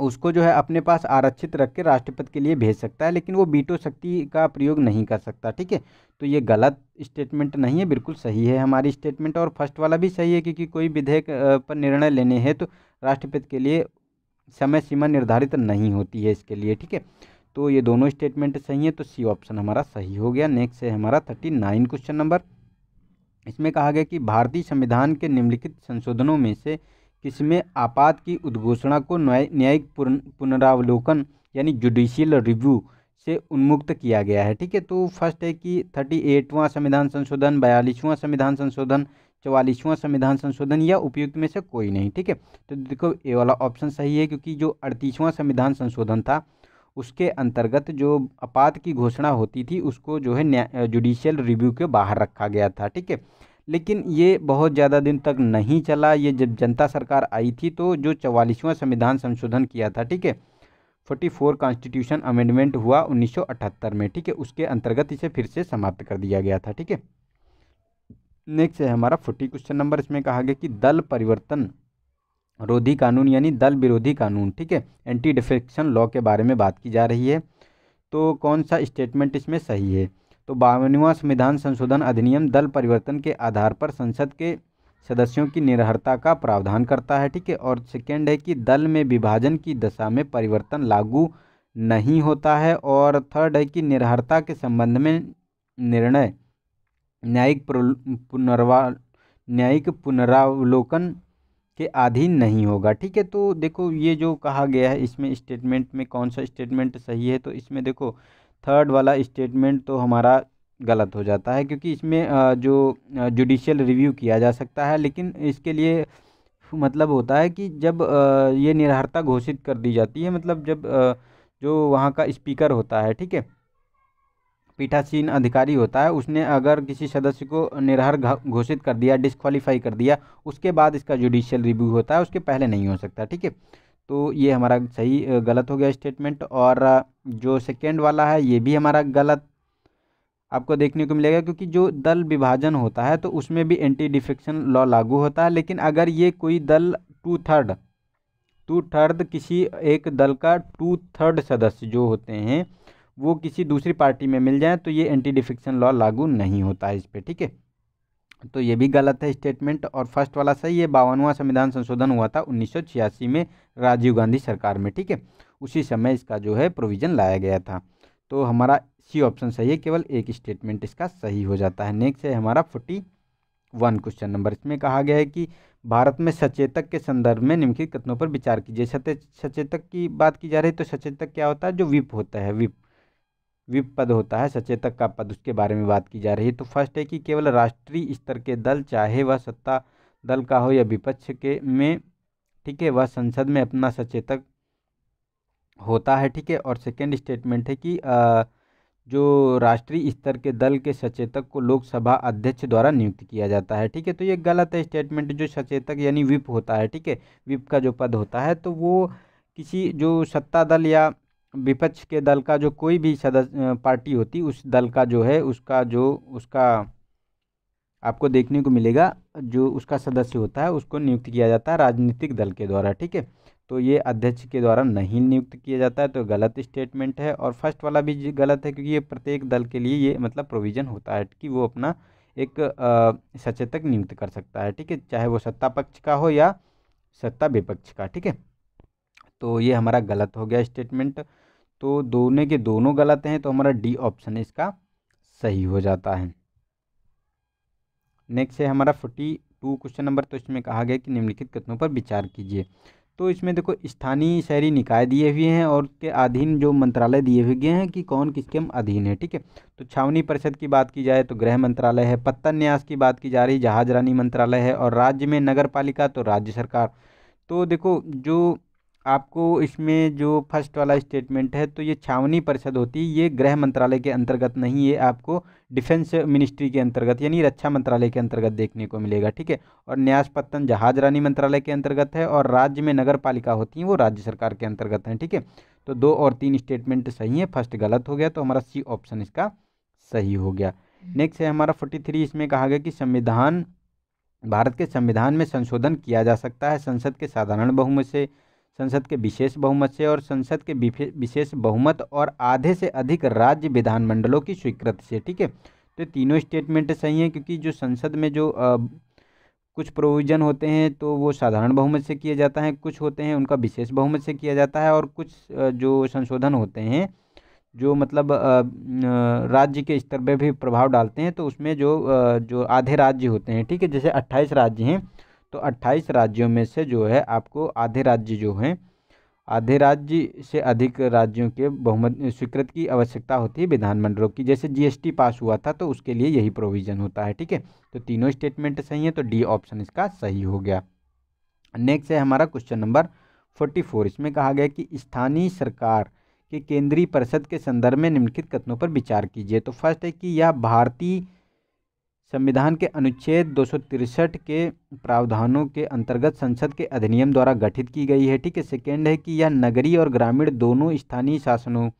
उसको जो है अपने पास आरक्षित रख के राष्ट्रपति के लिए भेज सकता है लेकिन वो बीटो शक्ति का प्रयोग नहीं कर सकता ठीक है तो ये गलत स्टेटमेंट नहीं है बिल्कुल सही है हमारी स्टेटमेंट और फर्स्ट वाला भी सही है क्योंकि कोई विधेयक पर निर्णय लेने हैं तो राष्ट्रपति के लिए समय सीमा निर्धारित नहीं होती है इसके लिए ठीक है तो ये दोनों स्टेटमेंट सही है तो सी ऑप्शन हमारा सही हो गया नेक्स्ट है हमारा थर्टी नाइन क्वेश्चन नंबर इसमें कहा गया कि भारतीय संविधान के निम्नलिखित संशोधनों में से किसमें आपात की उद्घोषणा को न्यायिक पुनरावलोकन यानी जुडिशियल रिव्यू से उन्मुक्त किया गया है ठीक है तो फर्स्ट है कि थर्टी एटवां संविधान संशोधन बयालीसवां संविधान संशोधन चवालीसवां संविधान संशोधन या उपयुक्त में से कोई नहीं ठीक है तो देखो ये वाला ऑप्शन सही है क्योंकि जो अड़तीसवां संविधान संशोधन था उसके अंतर्गत जो आपात की घोषणा होती थी उसको जो है जुडिशियल रिव्यू के बाहर रखा गया था ठीक है लेकिन ये बहुत ज़्यादा दिन तक नहीं चला ये जब जनता सरकार आई थी तो जो चवालीसवां संविधान संशोधन किया था ठीक है फोर्टी फोर कॉन्स्टिट्यूशन अमेंडमेंट हुआ 1978 में ठीक है उसके अंतर्गत इसे फिर से समाप्त कर दिया गया था ठीक है नेक्स्ट है हमारा फोर्टी क्वेश्चन नंबर इसमें कहा गया कि दल परिवर्तन रोधी कानून यानी दल विरोधी कानून ठीक है एंटी डिफेक्शन लॉ के बारे में बात की जा रही है तो कौन सा स्टेटमेंट इसमें सही है तो बावनवा संविधान संशोधन अधिनियम दल परिवर्तन के आधार पर संसद के सदस्यों की निर्हरता का प्रावधान करता है ठीक है और सेकेंड है कि दल में विभाजन की दशा में परिवर्तन लागू नहीं होता है और थर्ड है कि निर्हरता के संबंध में निर्णय न्यायिक पुनर्वा न्यायिक पुनरावलोकन के अधीन नहीं होगा ठीक है तो देखो ये जो कहा गया है इसमें स्टेटमेंट में कौन सा स्टेटमेंट सही है तो इसमें देखो थर्ड वाला स्टेटमेंट तो हमारा गलत हो जाता है क्योंकि इसमें जो जुडिशियल रिव्यू किया जा सकता है लेकिन इसके लिए मतलब होता है कि जब ये निर्हारता घोषित कर दी जाती है मतलब जब जो वहाँ का स्पीकर होता है ठीक है पीठासीन अधिकारी होता है उसने अगर किसी सदस्य को निर्हर घोषित कर दिया डिसक्वालीफाई कर दिया उसके बाद इसका जुडिशियल रिव्यू होता है उसके पहले नहीं हो सकता ठीक है तो ये हमारा सही गलत हो गया स्टेटमेंट और जो सेकेंड वाला है ये भी हमारा गलत आपको देखने को मिलेगा क्योंकि जो दल विभाजन होता है तो उसमें भी एंटी डिफेक्शन लॉ लागू होता है लेकिन अगर ये कोई दल टू थर्ड टू थर्ड किसी एक दल का टू थर्ड सदस्य जो होते हैं वो किसी दूसरी पार्टी में मिल जाए तो ये एंटी डिफिक्शन लॉ लागू नहीं होता है इस पर ठीक है तो ये भी गलत है स्टेटमेंट और फर्स्ट वाला सही है बावनवा संविधान संशोधन हुआ था उन्नीस में राजीव गांधी सरकार में ठीक है उसी समय इसका जो है प्रोविज़न लाया गया था तो हमारा सी ऑप्शन सही है केवल एक स्टेटमेंट इसका सही हो जाता है नेक्स्ट है हमारा फोर्टी वन क्वेश्चन नंबर इसमें कहा गया है कि भारत में सचेतक के संदर्भ में निम्नलिखित कथनों पर विचार कीजिए सचेतक की बात की जा रही है तो सचेतक क्या होता है जो विप होता है विप विप पद होता है सचेतक का पद उसके बारे में बात की जा रही है तो फर्स्ट है कि केवल राष्ट्रीय स्तर के दल चाहे वह सत्ता दल का हो या विपक्ष के में ठीक है वह संसद में अपना सचेतक होता है ठीक है और सेकेंड स्टेटमेंट है कि आ, जो राष्ट्रीय स्तर के दल के सचेतक को लोकसभा अध्यक्ष द्वारा नियुक्त किया जाता है ठीक है तो ये गलत है स्टेटमेंट जो सचेतक यानी विप होता है ठीक है विप का जो पद होता है तो वो किसी जो सत्ता दल या विपक्ष के दल का जो कोई भी सदस्य पार्टी होती उस दल का जो है उसका जो उसका आपको देखने को मिलेगा जो उसका सदस्य होता है उसको नियुक्त किया जाता है राजनीतिक दल के द्वारा ठीक है तो ये अध्यक्ष के द्वारा नहीं नियुक्त किया जाता है तो गलत स्टेटमेंट है और फर्स्ट वाला भी गलत है क्योंकि ये प्रत्येक दल के लिए ये मतलब प्रोविज़न होता है कि वो अपना एक सचेतक नियुक्त कर सकता है ठीक है चाहे वो सत्ता पक्ष का हो या सत्ता विपक्ष का ठीक है तो ये हमारा गलत हो गया स्टेटमेंट तो दोनों के दोनों गलत हैं तो हमारा डी ऑप्शन इसका सही हो जाता है नेक्स्ट है हमारा फोर्टी टू क्वेश्चन नंबर तो इसमें कहा गया कि निम्नलिखित कथनों पर विचार कीजिए तो इसमें देखो स्थानीय शहरी निकाय दिए हुए हैं और के अधीन जो मंत्रालय दिए हुए गए हैं कि कौन किसके अधीन है ठीक है तो छावनी परिषद की बात की जाए तो गृह मंत्रालय है पत्तन न्यास की बात की जा रही जहाज रानी मंत्रालय है और राज्य में नगर पालिका तो राज्य सरकार तो देखो जो आपको इसमें जो फर्स्ट वाला स्टेटमेंट है तो ये छावनी परिषद होती है ये गृह मंत्रालय के अंतर्गत नहीं है आपको डिफेंस मिनिस्ट्री के अंतर्गत यानी रक्षा मंत्रालय के अंतर्गत देखने को मिलेगा ठीक है और न्यासपत्तन जहाज रानी मंत्रालय के अंतर्गत है और राज्य में नगर पालिका होती हैं वो राज्य सरकार के अंतर्गत हैं ठीक है थीके? तो दो और तीन स्टेटमेंट सही है फर्स्ट गलत हो गया तो हमारा सी ऑप्शन इसका सही हो गया हम्म। नेक्स्ट है हमारा फोर्टी थ्री इसमें कहा गया कि संविधान भारत के संविधान में संशोधन किया जा सकता है संसद के साधारण बहुमत से संसद के विशेष बहुमत से और संसद के विशेष बहुमत और आधे से अधिक राज्य विधानमंडलों की स्वीकृति से ठीक है तो तीनों स्टेटमेंट सही हैं क्योंकि जो संसद में जो आ, कुछ प्रोविज़न होते हैं तो वो साधारण बहुमत से किया जाता है कुछ होते हैं उनका विशेष बहुमत से किया जाता है और कुछ जो संशोधन होते हैं जो मतलब राज्य के स्तर पर भी प्रभाव डालते हैं तो उसमें जो जो आधे राज्य होते हैं ठीक है जैसे अट्ठाईस राज्य हैं तो अट्ठाईस राज्यों में से जो है आपको आधे राज्य जो हैं आधे राज्य से अधिक राज्यों के बहुमत स्वीकृत की आवश्यकता होती है विधानमंडलों की जैसे जीएसटी पास हुआ था तो उसके लिए यही प्रोविज़न होता है ठीक है तो तीनों स्टेटमेंट सही है तो डी ऑप्शन इसका सही हो गया नेक्स्ट है हमारा क्वेश्चन नंबर फोर्टी फोर इसमें कहा गया कि स्थानीय सरकार के केंद्रीय परिषद के संदर्भ में निम्नलिखित कथनों पर विचार कीजिए तो फर्स्ट है कि यह भारतीय संविधान के अनुच्छेद दो के प्रावधानों के अंतर्गत संसद के अधिनियम द्वारा गठित की गई है ठीक है सेकेंड है कि यह नगरीय और ग्रामीण दोनों स्थानीय शासनों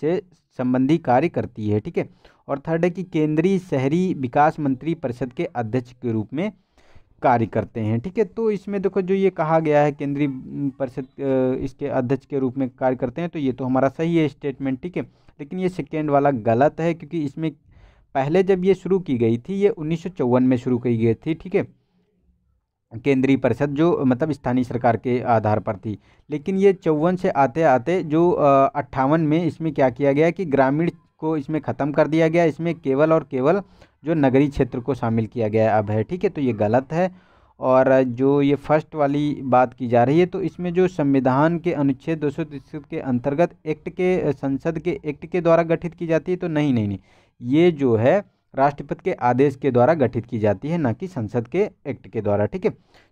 से संबंधी कार्य करती है ठीक है और थर्ड है कि केंद्रीय शहरी विकास मंत्री परिषद के अध्यक्ष के रूप में कार्य करते हैं ठीक है तो इसमें देखो जो ये कहा गया है केंद्रीय परिषद इसके अध्यक्ष के रूप में कार्य करते हैं तो ये तो हमारा सही है स्टेटमेंट ठीक है लेकिन ये सेकेंड वाला गलत है क्योंकि इसमें पहले जब ये शुरू की गई थी ये उन्नीस में शुरू की गई थी ठीक है केंद्रीय परिषद जो मतलब स्थानीय सरकार के आधार पर थी लेकिन ये चौवन से आते आते जो अट्ठावन में इसमें क्या किया गया कि ग्रामीण को इसमें ख़त्म कर दिया गया इसमें केवल और केवल जो नगरीय क्षेत्र को शामिल किया गया अब है ठीक है तो ये गलत है और जो ये फर्स्ट वाली बात की जा रही है तो इसमें जो संविधान के अनुच्छेद दो के अंतर्गत एक्ट के संसद के एक्ट के द्वारा गठित की जाती है तो नहीं नहीं नहीं ये जो है राष्ट्रपति के आदेश के द्वारा गठित की जाती है ना कि संसद के एक्ट के द्वारा ठीक है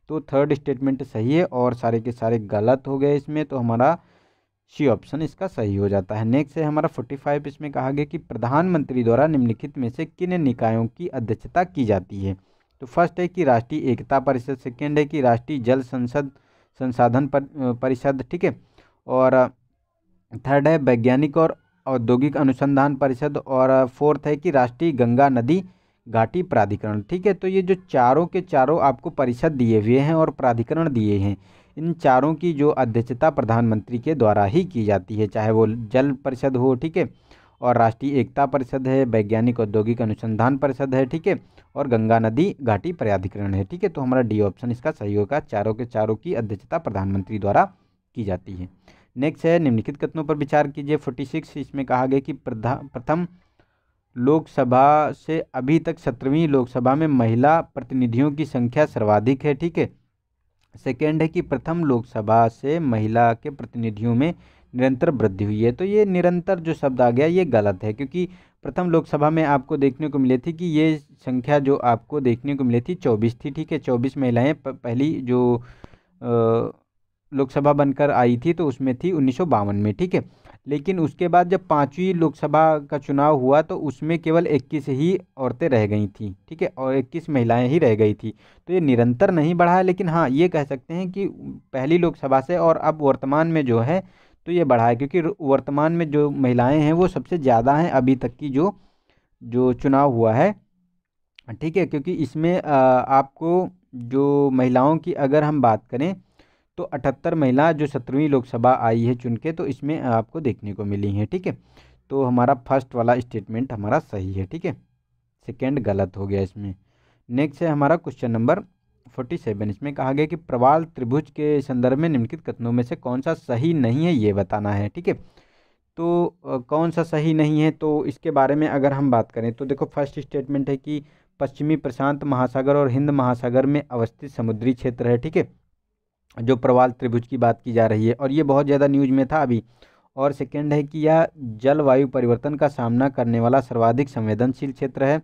तो थर्ड स्टेटमेंट सही है और सारे के सारे गलत हो गए इसमें तो हमारा सी ऑप्शन इसका सही हो जाता है नेक्स्ट है हमारा फोर्टी फाइव इसमें कहा गया कि प्रधानमंत्री द्वारा निम्नलिखित में से किन निकायों की अध्यक्षता की जाती है तो फर्स्ट है कि राष्ट्रीय एकता परिषद सेकेंड है कि राष्ट्रीय जल संसद संसाधन परिषद ठीक है और थर्ड है वैज्ञानिक और औद्योगिक अनुसंधान परिषद और फोर्थ है कि राष्ट्रीय गंगा नदी घाटी प्राधिकरण ठीक है तो ये जो चारों के चारों आपको परिषद दिए हुए हैं और प्राधिकरण दिए हैं इन चारों की जो अध्यक्षता प्रधानमंत्री के द्वारा ही की जाती है चाहे वो जल परिषद हो ठीक है और राष्ट्रीय एकता परिषद है वैज्ञानिक औद्योगिक अनुसंधान परिषद है ठीक है और गंगा नदी घाटी प्राधिकरण है ठीक है तो हमारा डी ऑप्शन इसका सही होगा चारों के चारों की अध्यक्षता प्रधानमंत्री द्वारा की जाती है नेक्स्ट है निम्नलिखित कथनों पर विचार कीजिए फोर्टी सिक्स इसमें कहा गया कि प्रथम लोकसभा से अभी तक सत्रहवीं लोकसभा में महिला प्रतिनिधियों की संख्या सर्वाधिक है ठीक है सेकेंड है कि प्रथम लोकसभा से महिला के प्रतिनिधियों में निरंतर वृद्धि हुई है तो ये निरंतर जो शब्द आ गया ये गलत है क्योंकि प्रथम लोकसभा में आपको देखने को मिली थी कि ये संख्या जो आपको देखने को मिली थी चौबीस थी ठीक है चौबीस महिलाएँ पहली जो आ, लोकसभा बनकर आई थी तो उसमें थी उन्नीस में ठीक है लेकिन उसके बाद जब पाँचवीं लोकसभा का चुनाव हुआ तो उसमें केवल 21 ही औरतें रह गई थी ठीक है और 21 महिलाएं ही रह गई थी तो ये निरंतर नहीं बढ़ा है लेकिन हाँ ये कह सकते हैं कि पहली लोकसभा से और अब वर्तमान में जो है तो ये बढ़ा है क्योंकि वर्तमान में जो महिलाएं हैं वो सबसे ज़्यादा हैं अभी तक की जो जो चुनाव हुआ है ठीक है क्योंकि इसमें आपको जो महिलाओं की अगर हम बात करें तो अठहत्तर महिला जो सत्रहवीं लोकसभा आई है चुन के तो इसमें आपको देखने को मिली हैं ठीक है तो हमारा फर्स्ट वाला स्टेटमेंट हमारा सही है ठीक है सेकेंड गलत हो गया इसमें नेक्स्ट है हमारा क्वेश्चन नंबर फोर्टी सेवन इसमें कहा गया कि प्रवाल त्रिभुज के संदर्भ में निम्नलिखित कथनों में से कौन सा सही नहीं है ये बताना है ठीक है तो कौन सा सही नहीं है तो इसके बारे में अगर हम बात करें तो देखो फर्स्ट स्टेटमेंट है कि पश्चिमी प्रशांत महासागर और हिंद महासागर में अवस्थित समुद्री क्षेत्र है ठीक है जो प्रवाल त्रिभुज की बात की जा रही है और ये बहुत ज़्यादा न्यूज में था अभी और सेकेंड है कि यह जलवायु परिवर्तन का सामना करने वाला सर्वाधिक संवेदनशील क्षेत्र है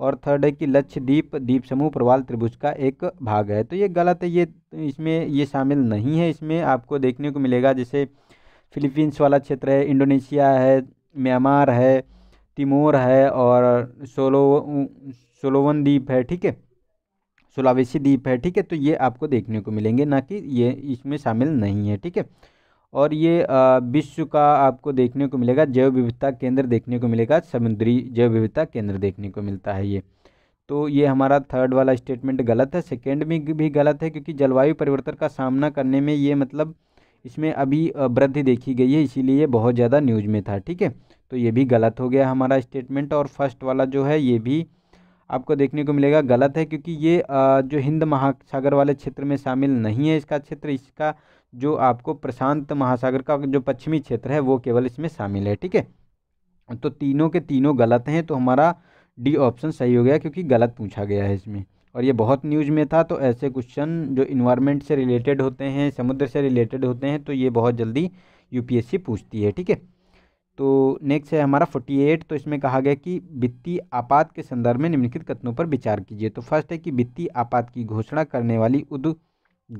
और थर्ड है कि लक्षद्वीप द्वीप समूह प्रवाल त्रिभुज का एक भाग है तो ये गलत है ये इसमें ये शामिल नहीं है इसमें आपको देखने को मिलेगा जैसे फिलीपींस वाला क्षेत्र है इंडोनेशिया है म्यांमार है तिमोर है और सोलो सोलोवन द्वीप है ठीक है सुलावेसी द्वीप है ठीक है तो ये आपको देखने को मिलेंगे ना कि ये इसमें शामिल नहीं है ठीक है और ये विश्व का आपको देखने को मिलेगा जैव विविधता केंद्र देखने को मिलेगा समुद्री जैव विविधता केंद्र देखने को मिलता है ये तो ये हमारा थर्ड वाला स्टेटमेंट गलत है सेकेंड में भी गलत है क्योंकि जलवायु परिवर्तन का सामना करने में ये मतलब इसमें अभी वृद्धि देखी गई है इसीलिए बहुत ज़्यादा न्यूज में था ठीक है तो ये भी गलत हो गया हमारा स्टेटमेंट और फर्स्ट वाला जो है ये भी आपको देखने को मिलेगा गलत है क्योंकि ये जो हिंद महासागर वाले क्षेत्र में शामिल नहीं है इसका क्षेत्र इसका जो आपको प्रशांत महासागर का जो पश्चिमी क्षेत्र है वो केवल इसमें शामिल है ठीक है तो तीनों के तीनों गलत हैं तो हमारा डी ऑप्शन सही हो गया क्योंकि गलत पूछा गया है इसमें और ये बहुत न्यूज़ में था तो ऐसे क्वेश्चन जो इन्वायरमेंट से रिलेटेड होते हैं समुद्र से रिलेटेड होते हैं तो ये बहुत जल्दी यूपीएससी पूछती है ठीक है तो नेक्स्ट है हमारा फोर्टी एट तो इसमें कहा गया कि वित्तीय आपात के संदर्भ में निम्नलिखित कथनों पर विचार कीजिए तो फर्स्ट है कि वित्तीय आपात की घोषणा करने वाली उद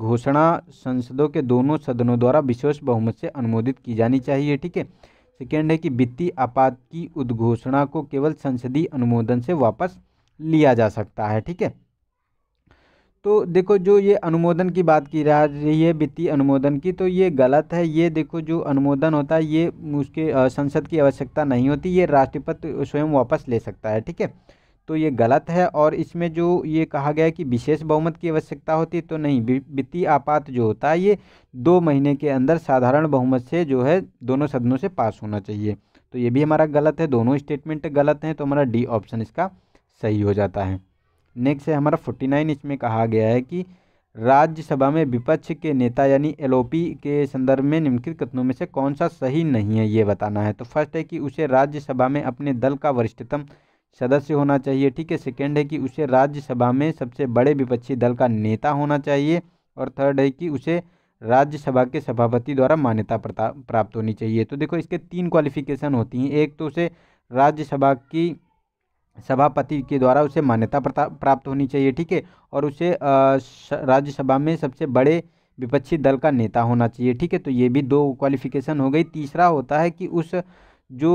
घोषणा संसदों के दोनों सदनों द्वारा विशेष बहुमत से अनुमोदित की जानी चाहिए ठीक है सेकेंड है कि वित्तीय आपात की उद्घोषणा को केवल संसदीय अनुमोदन से वापस लिया जा सकता है ठीक है तो देखो जो ये अनुमोदन की बात की जा रही है वित्तीय अनुमोदन की तो ये गलत है ये देखो जो अनुमोदन होता है ये उसके संसद की आवश्यकता नहीं होती ये राष्ट्रपति स्वयं वापस ले सकता है ठीक है तो ये गलत है और इसमें जो ये कहा गया है कि विशेष बहुमत की आवश्यकता होती है तो नहीं वित्तीय आपात जो होता है ये दो महीने के अंदर साधारण बहुमत से जो है दोनों सदनों से पास होना चाहिए तो ये भी हमारा गलत है दोनों स्टेटमेंट गलत हैं तो हमारा डी ऑप्शन इसका सही हो जाता है नेक्स्ट है हमारा फोर्टी नाइन इसमें कहा गया है कि राज्यसभा में विपक्ष के नेता यानी एलओपी के संदर्भ में निम्नलिखित कथनों में से कौन सा सही नहीं है ये बताना है तो फर्स्ट है कि उसे राज्यसभा में अपने दल का वरिष्ठतम सदस्य होना चाहिए ठीक है सेकेंड है कि उसे राज्यसभा में सबसे बड़े विपक्षी दल का नेता होना चाहिए और थर्ड है कि उसे राज्यसभा के सभापति द्वारा मान्यता प्राप्त होनी चाहिए तो देखो इसके तीन क्वालिफिकेशन होती हैं एक तो उसे राज्यसभा की सभापति के द्वारा उसे मान्यता प्राप्त होनी चाहिए ठीक है और उसे राज्यसभा में सबसे बड़े विपक्षी दल का नेता होना चाहिए ठीक है तो ये भी दो क्वालिफिकेशन हो गई तीसरा होता है कि उस जो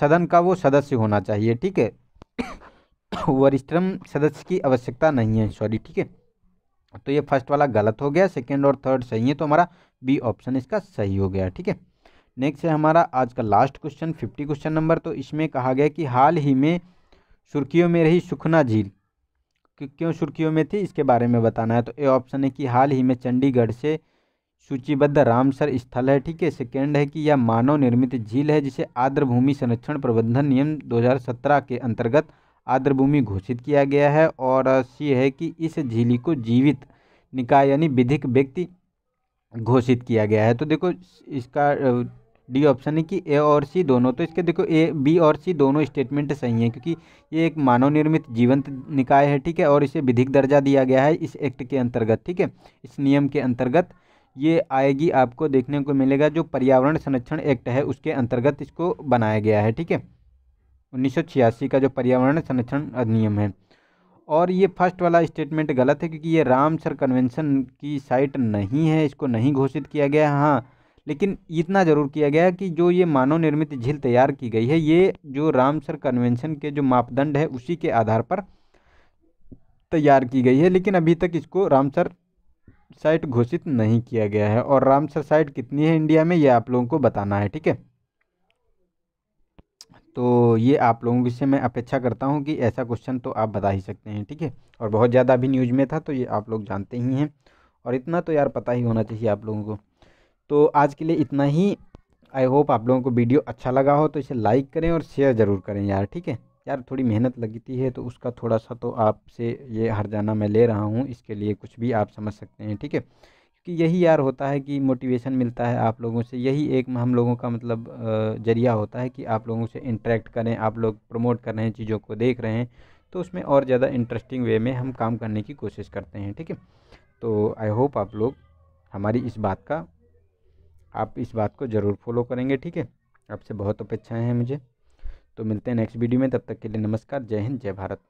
सदन का वो सदस्य होना चाहिए ठीक है वरिष्ठ सदस्य की आवश्यकता नहीं है सॉरी ठीक है तो ये फर्स्ट वाला गलत हो गया सेकेंड और थर्ड सही है तो हमारा बी ऑप्शन इसका सही हो गया ठीक है नेक्स्ट है हमारा आज का last question fifty question number तो इसमें कहा गया कि हाल ही में सुर्खियों में रही सुखना झील क्यों सुर्खियों में थी इसके बारे में बताना है तो ए ऑप्शन है कि हाल ही में चंडीगढ़ से सूचीबद्ध रामसर स्थल है ठीक है सेकेंड है कि यह मानव निर्मित झील है जिसे आर्द्र भूमि संरक्षण प्रबंधन नियम 2017 के अंतर्गत आर्द्र भूमि घोषित किया गया है और सी है कि इस झीली को जीवित निकाय यानी विधिक व्यक्ति घोषित किया गया है तो देखो इसका डी ऑप्शन है कि ए और सी दोनों तो इसके देखो ए बी और सी दोनों स्टेटमेंट सही हैं क्योंकि ये एक मानव निर्मित जीवंत निकाय है ठीक है और इसे विधिक दर्जा दिया गया है इस एक्ट के अंतर्गत ठीक है इस नियम के अंतर्गत ये आएगी आपको देखने को मिलेगा जो पर्यावरण संरक्षण एक्ट है उसके अंतर्गत इसको बनाया गया है ठीक है उन्नीस का जो पर्यावरण संरक्षण अधिनियम है और ये फर्स्ट वाला स्टेटमेंट गलत है क्योंकि ये रामसर कन्वेंशन की साइट नहीं है इसको नहीं घोषित किया गया हाँ लेकिन इतना ज़रूर किया गया कि जो ये मानव निर्मित झील तैयार की गई है ये जो रामसर कन्वेंशन के जो मापदंड है उसी के आधार पर तैयार की गई है लेकिन अभी तक इसको रामसर साइट घोषित नहीं किया गया है और रामसर साइट कितनी है इंडिया में ये आप लोगों को बताना है ठीक है तो ये आप लोगों से मैं अपेक्षा करता हूँ कि ऐसा क्वेश्चन तो आप बता ही सकते हैं ठीक है और बहुत ज़्यादा अभी न्यूज़ में था तो ये आप लोग जानते ही हैं और इतना तो यार पता ही होना चाहिए आप लोगों को तो आज के लिए इतना ही आई होप आप लोगों को वीडियो अच्छा लगा हो तो इसे लाइक करें और शेयर ज़रूर करें यार ठीक है यार थोड़ी मेहनत लगती है तो उसका थोड़ा सा तो आपसे ये हर जाना मैं ले रहा हूँ इसके लिए कुछ भी आप समझ सकते हैं ठीक है क्योंकि यही यार होता है कि मोटिवेशन मिलता है आप लोगों से यही एक हम लोगों का मतलब जरिया होता है कि आप लोगों से इंटरेक्ट करें आप लोग प्रमोट कर रहे हैं चीज़ों को देख रहे हैं तो उसमें और ज़्यादा इंटरेस्टिंग वे में हम काम करने की कोशिश करते हैं ठीक है तो आई होप आप लोग हमारी इस बात का आप इस बात को ज़रूर फॉलो करेंगे ठीक है आपसे बहुत अपेक्षाएँ हैं मुझे तो मिलते हैं नेक्स्ट वीडियो में तब तक के लिए नमस्कार जय हिंद जय भारत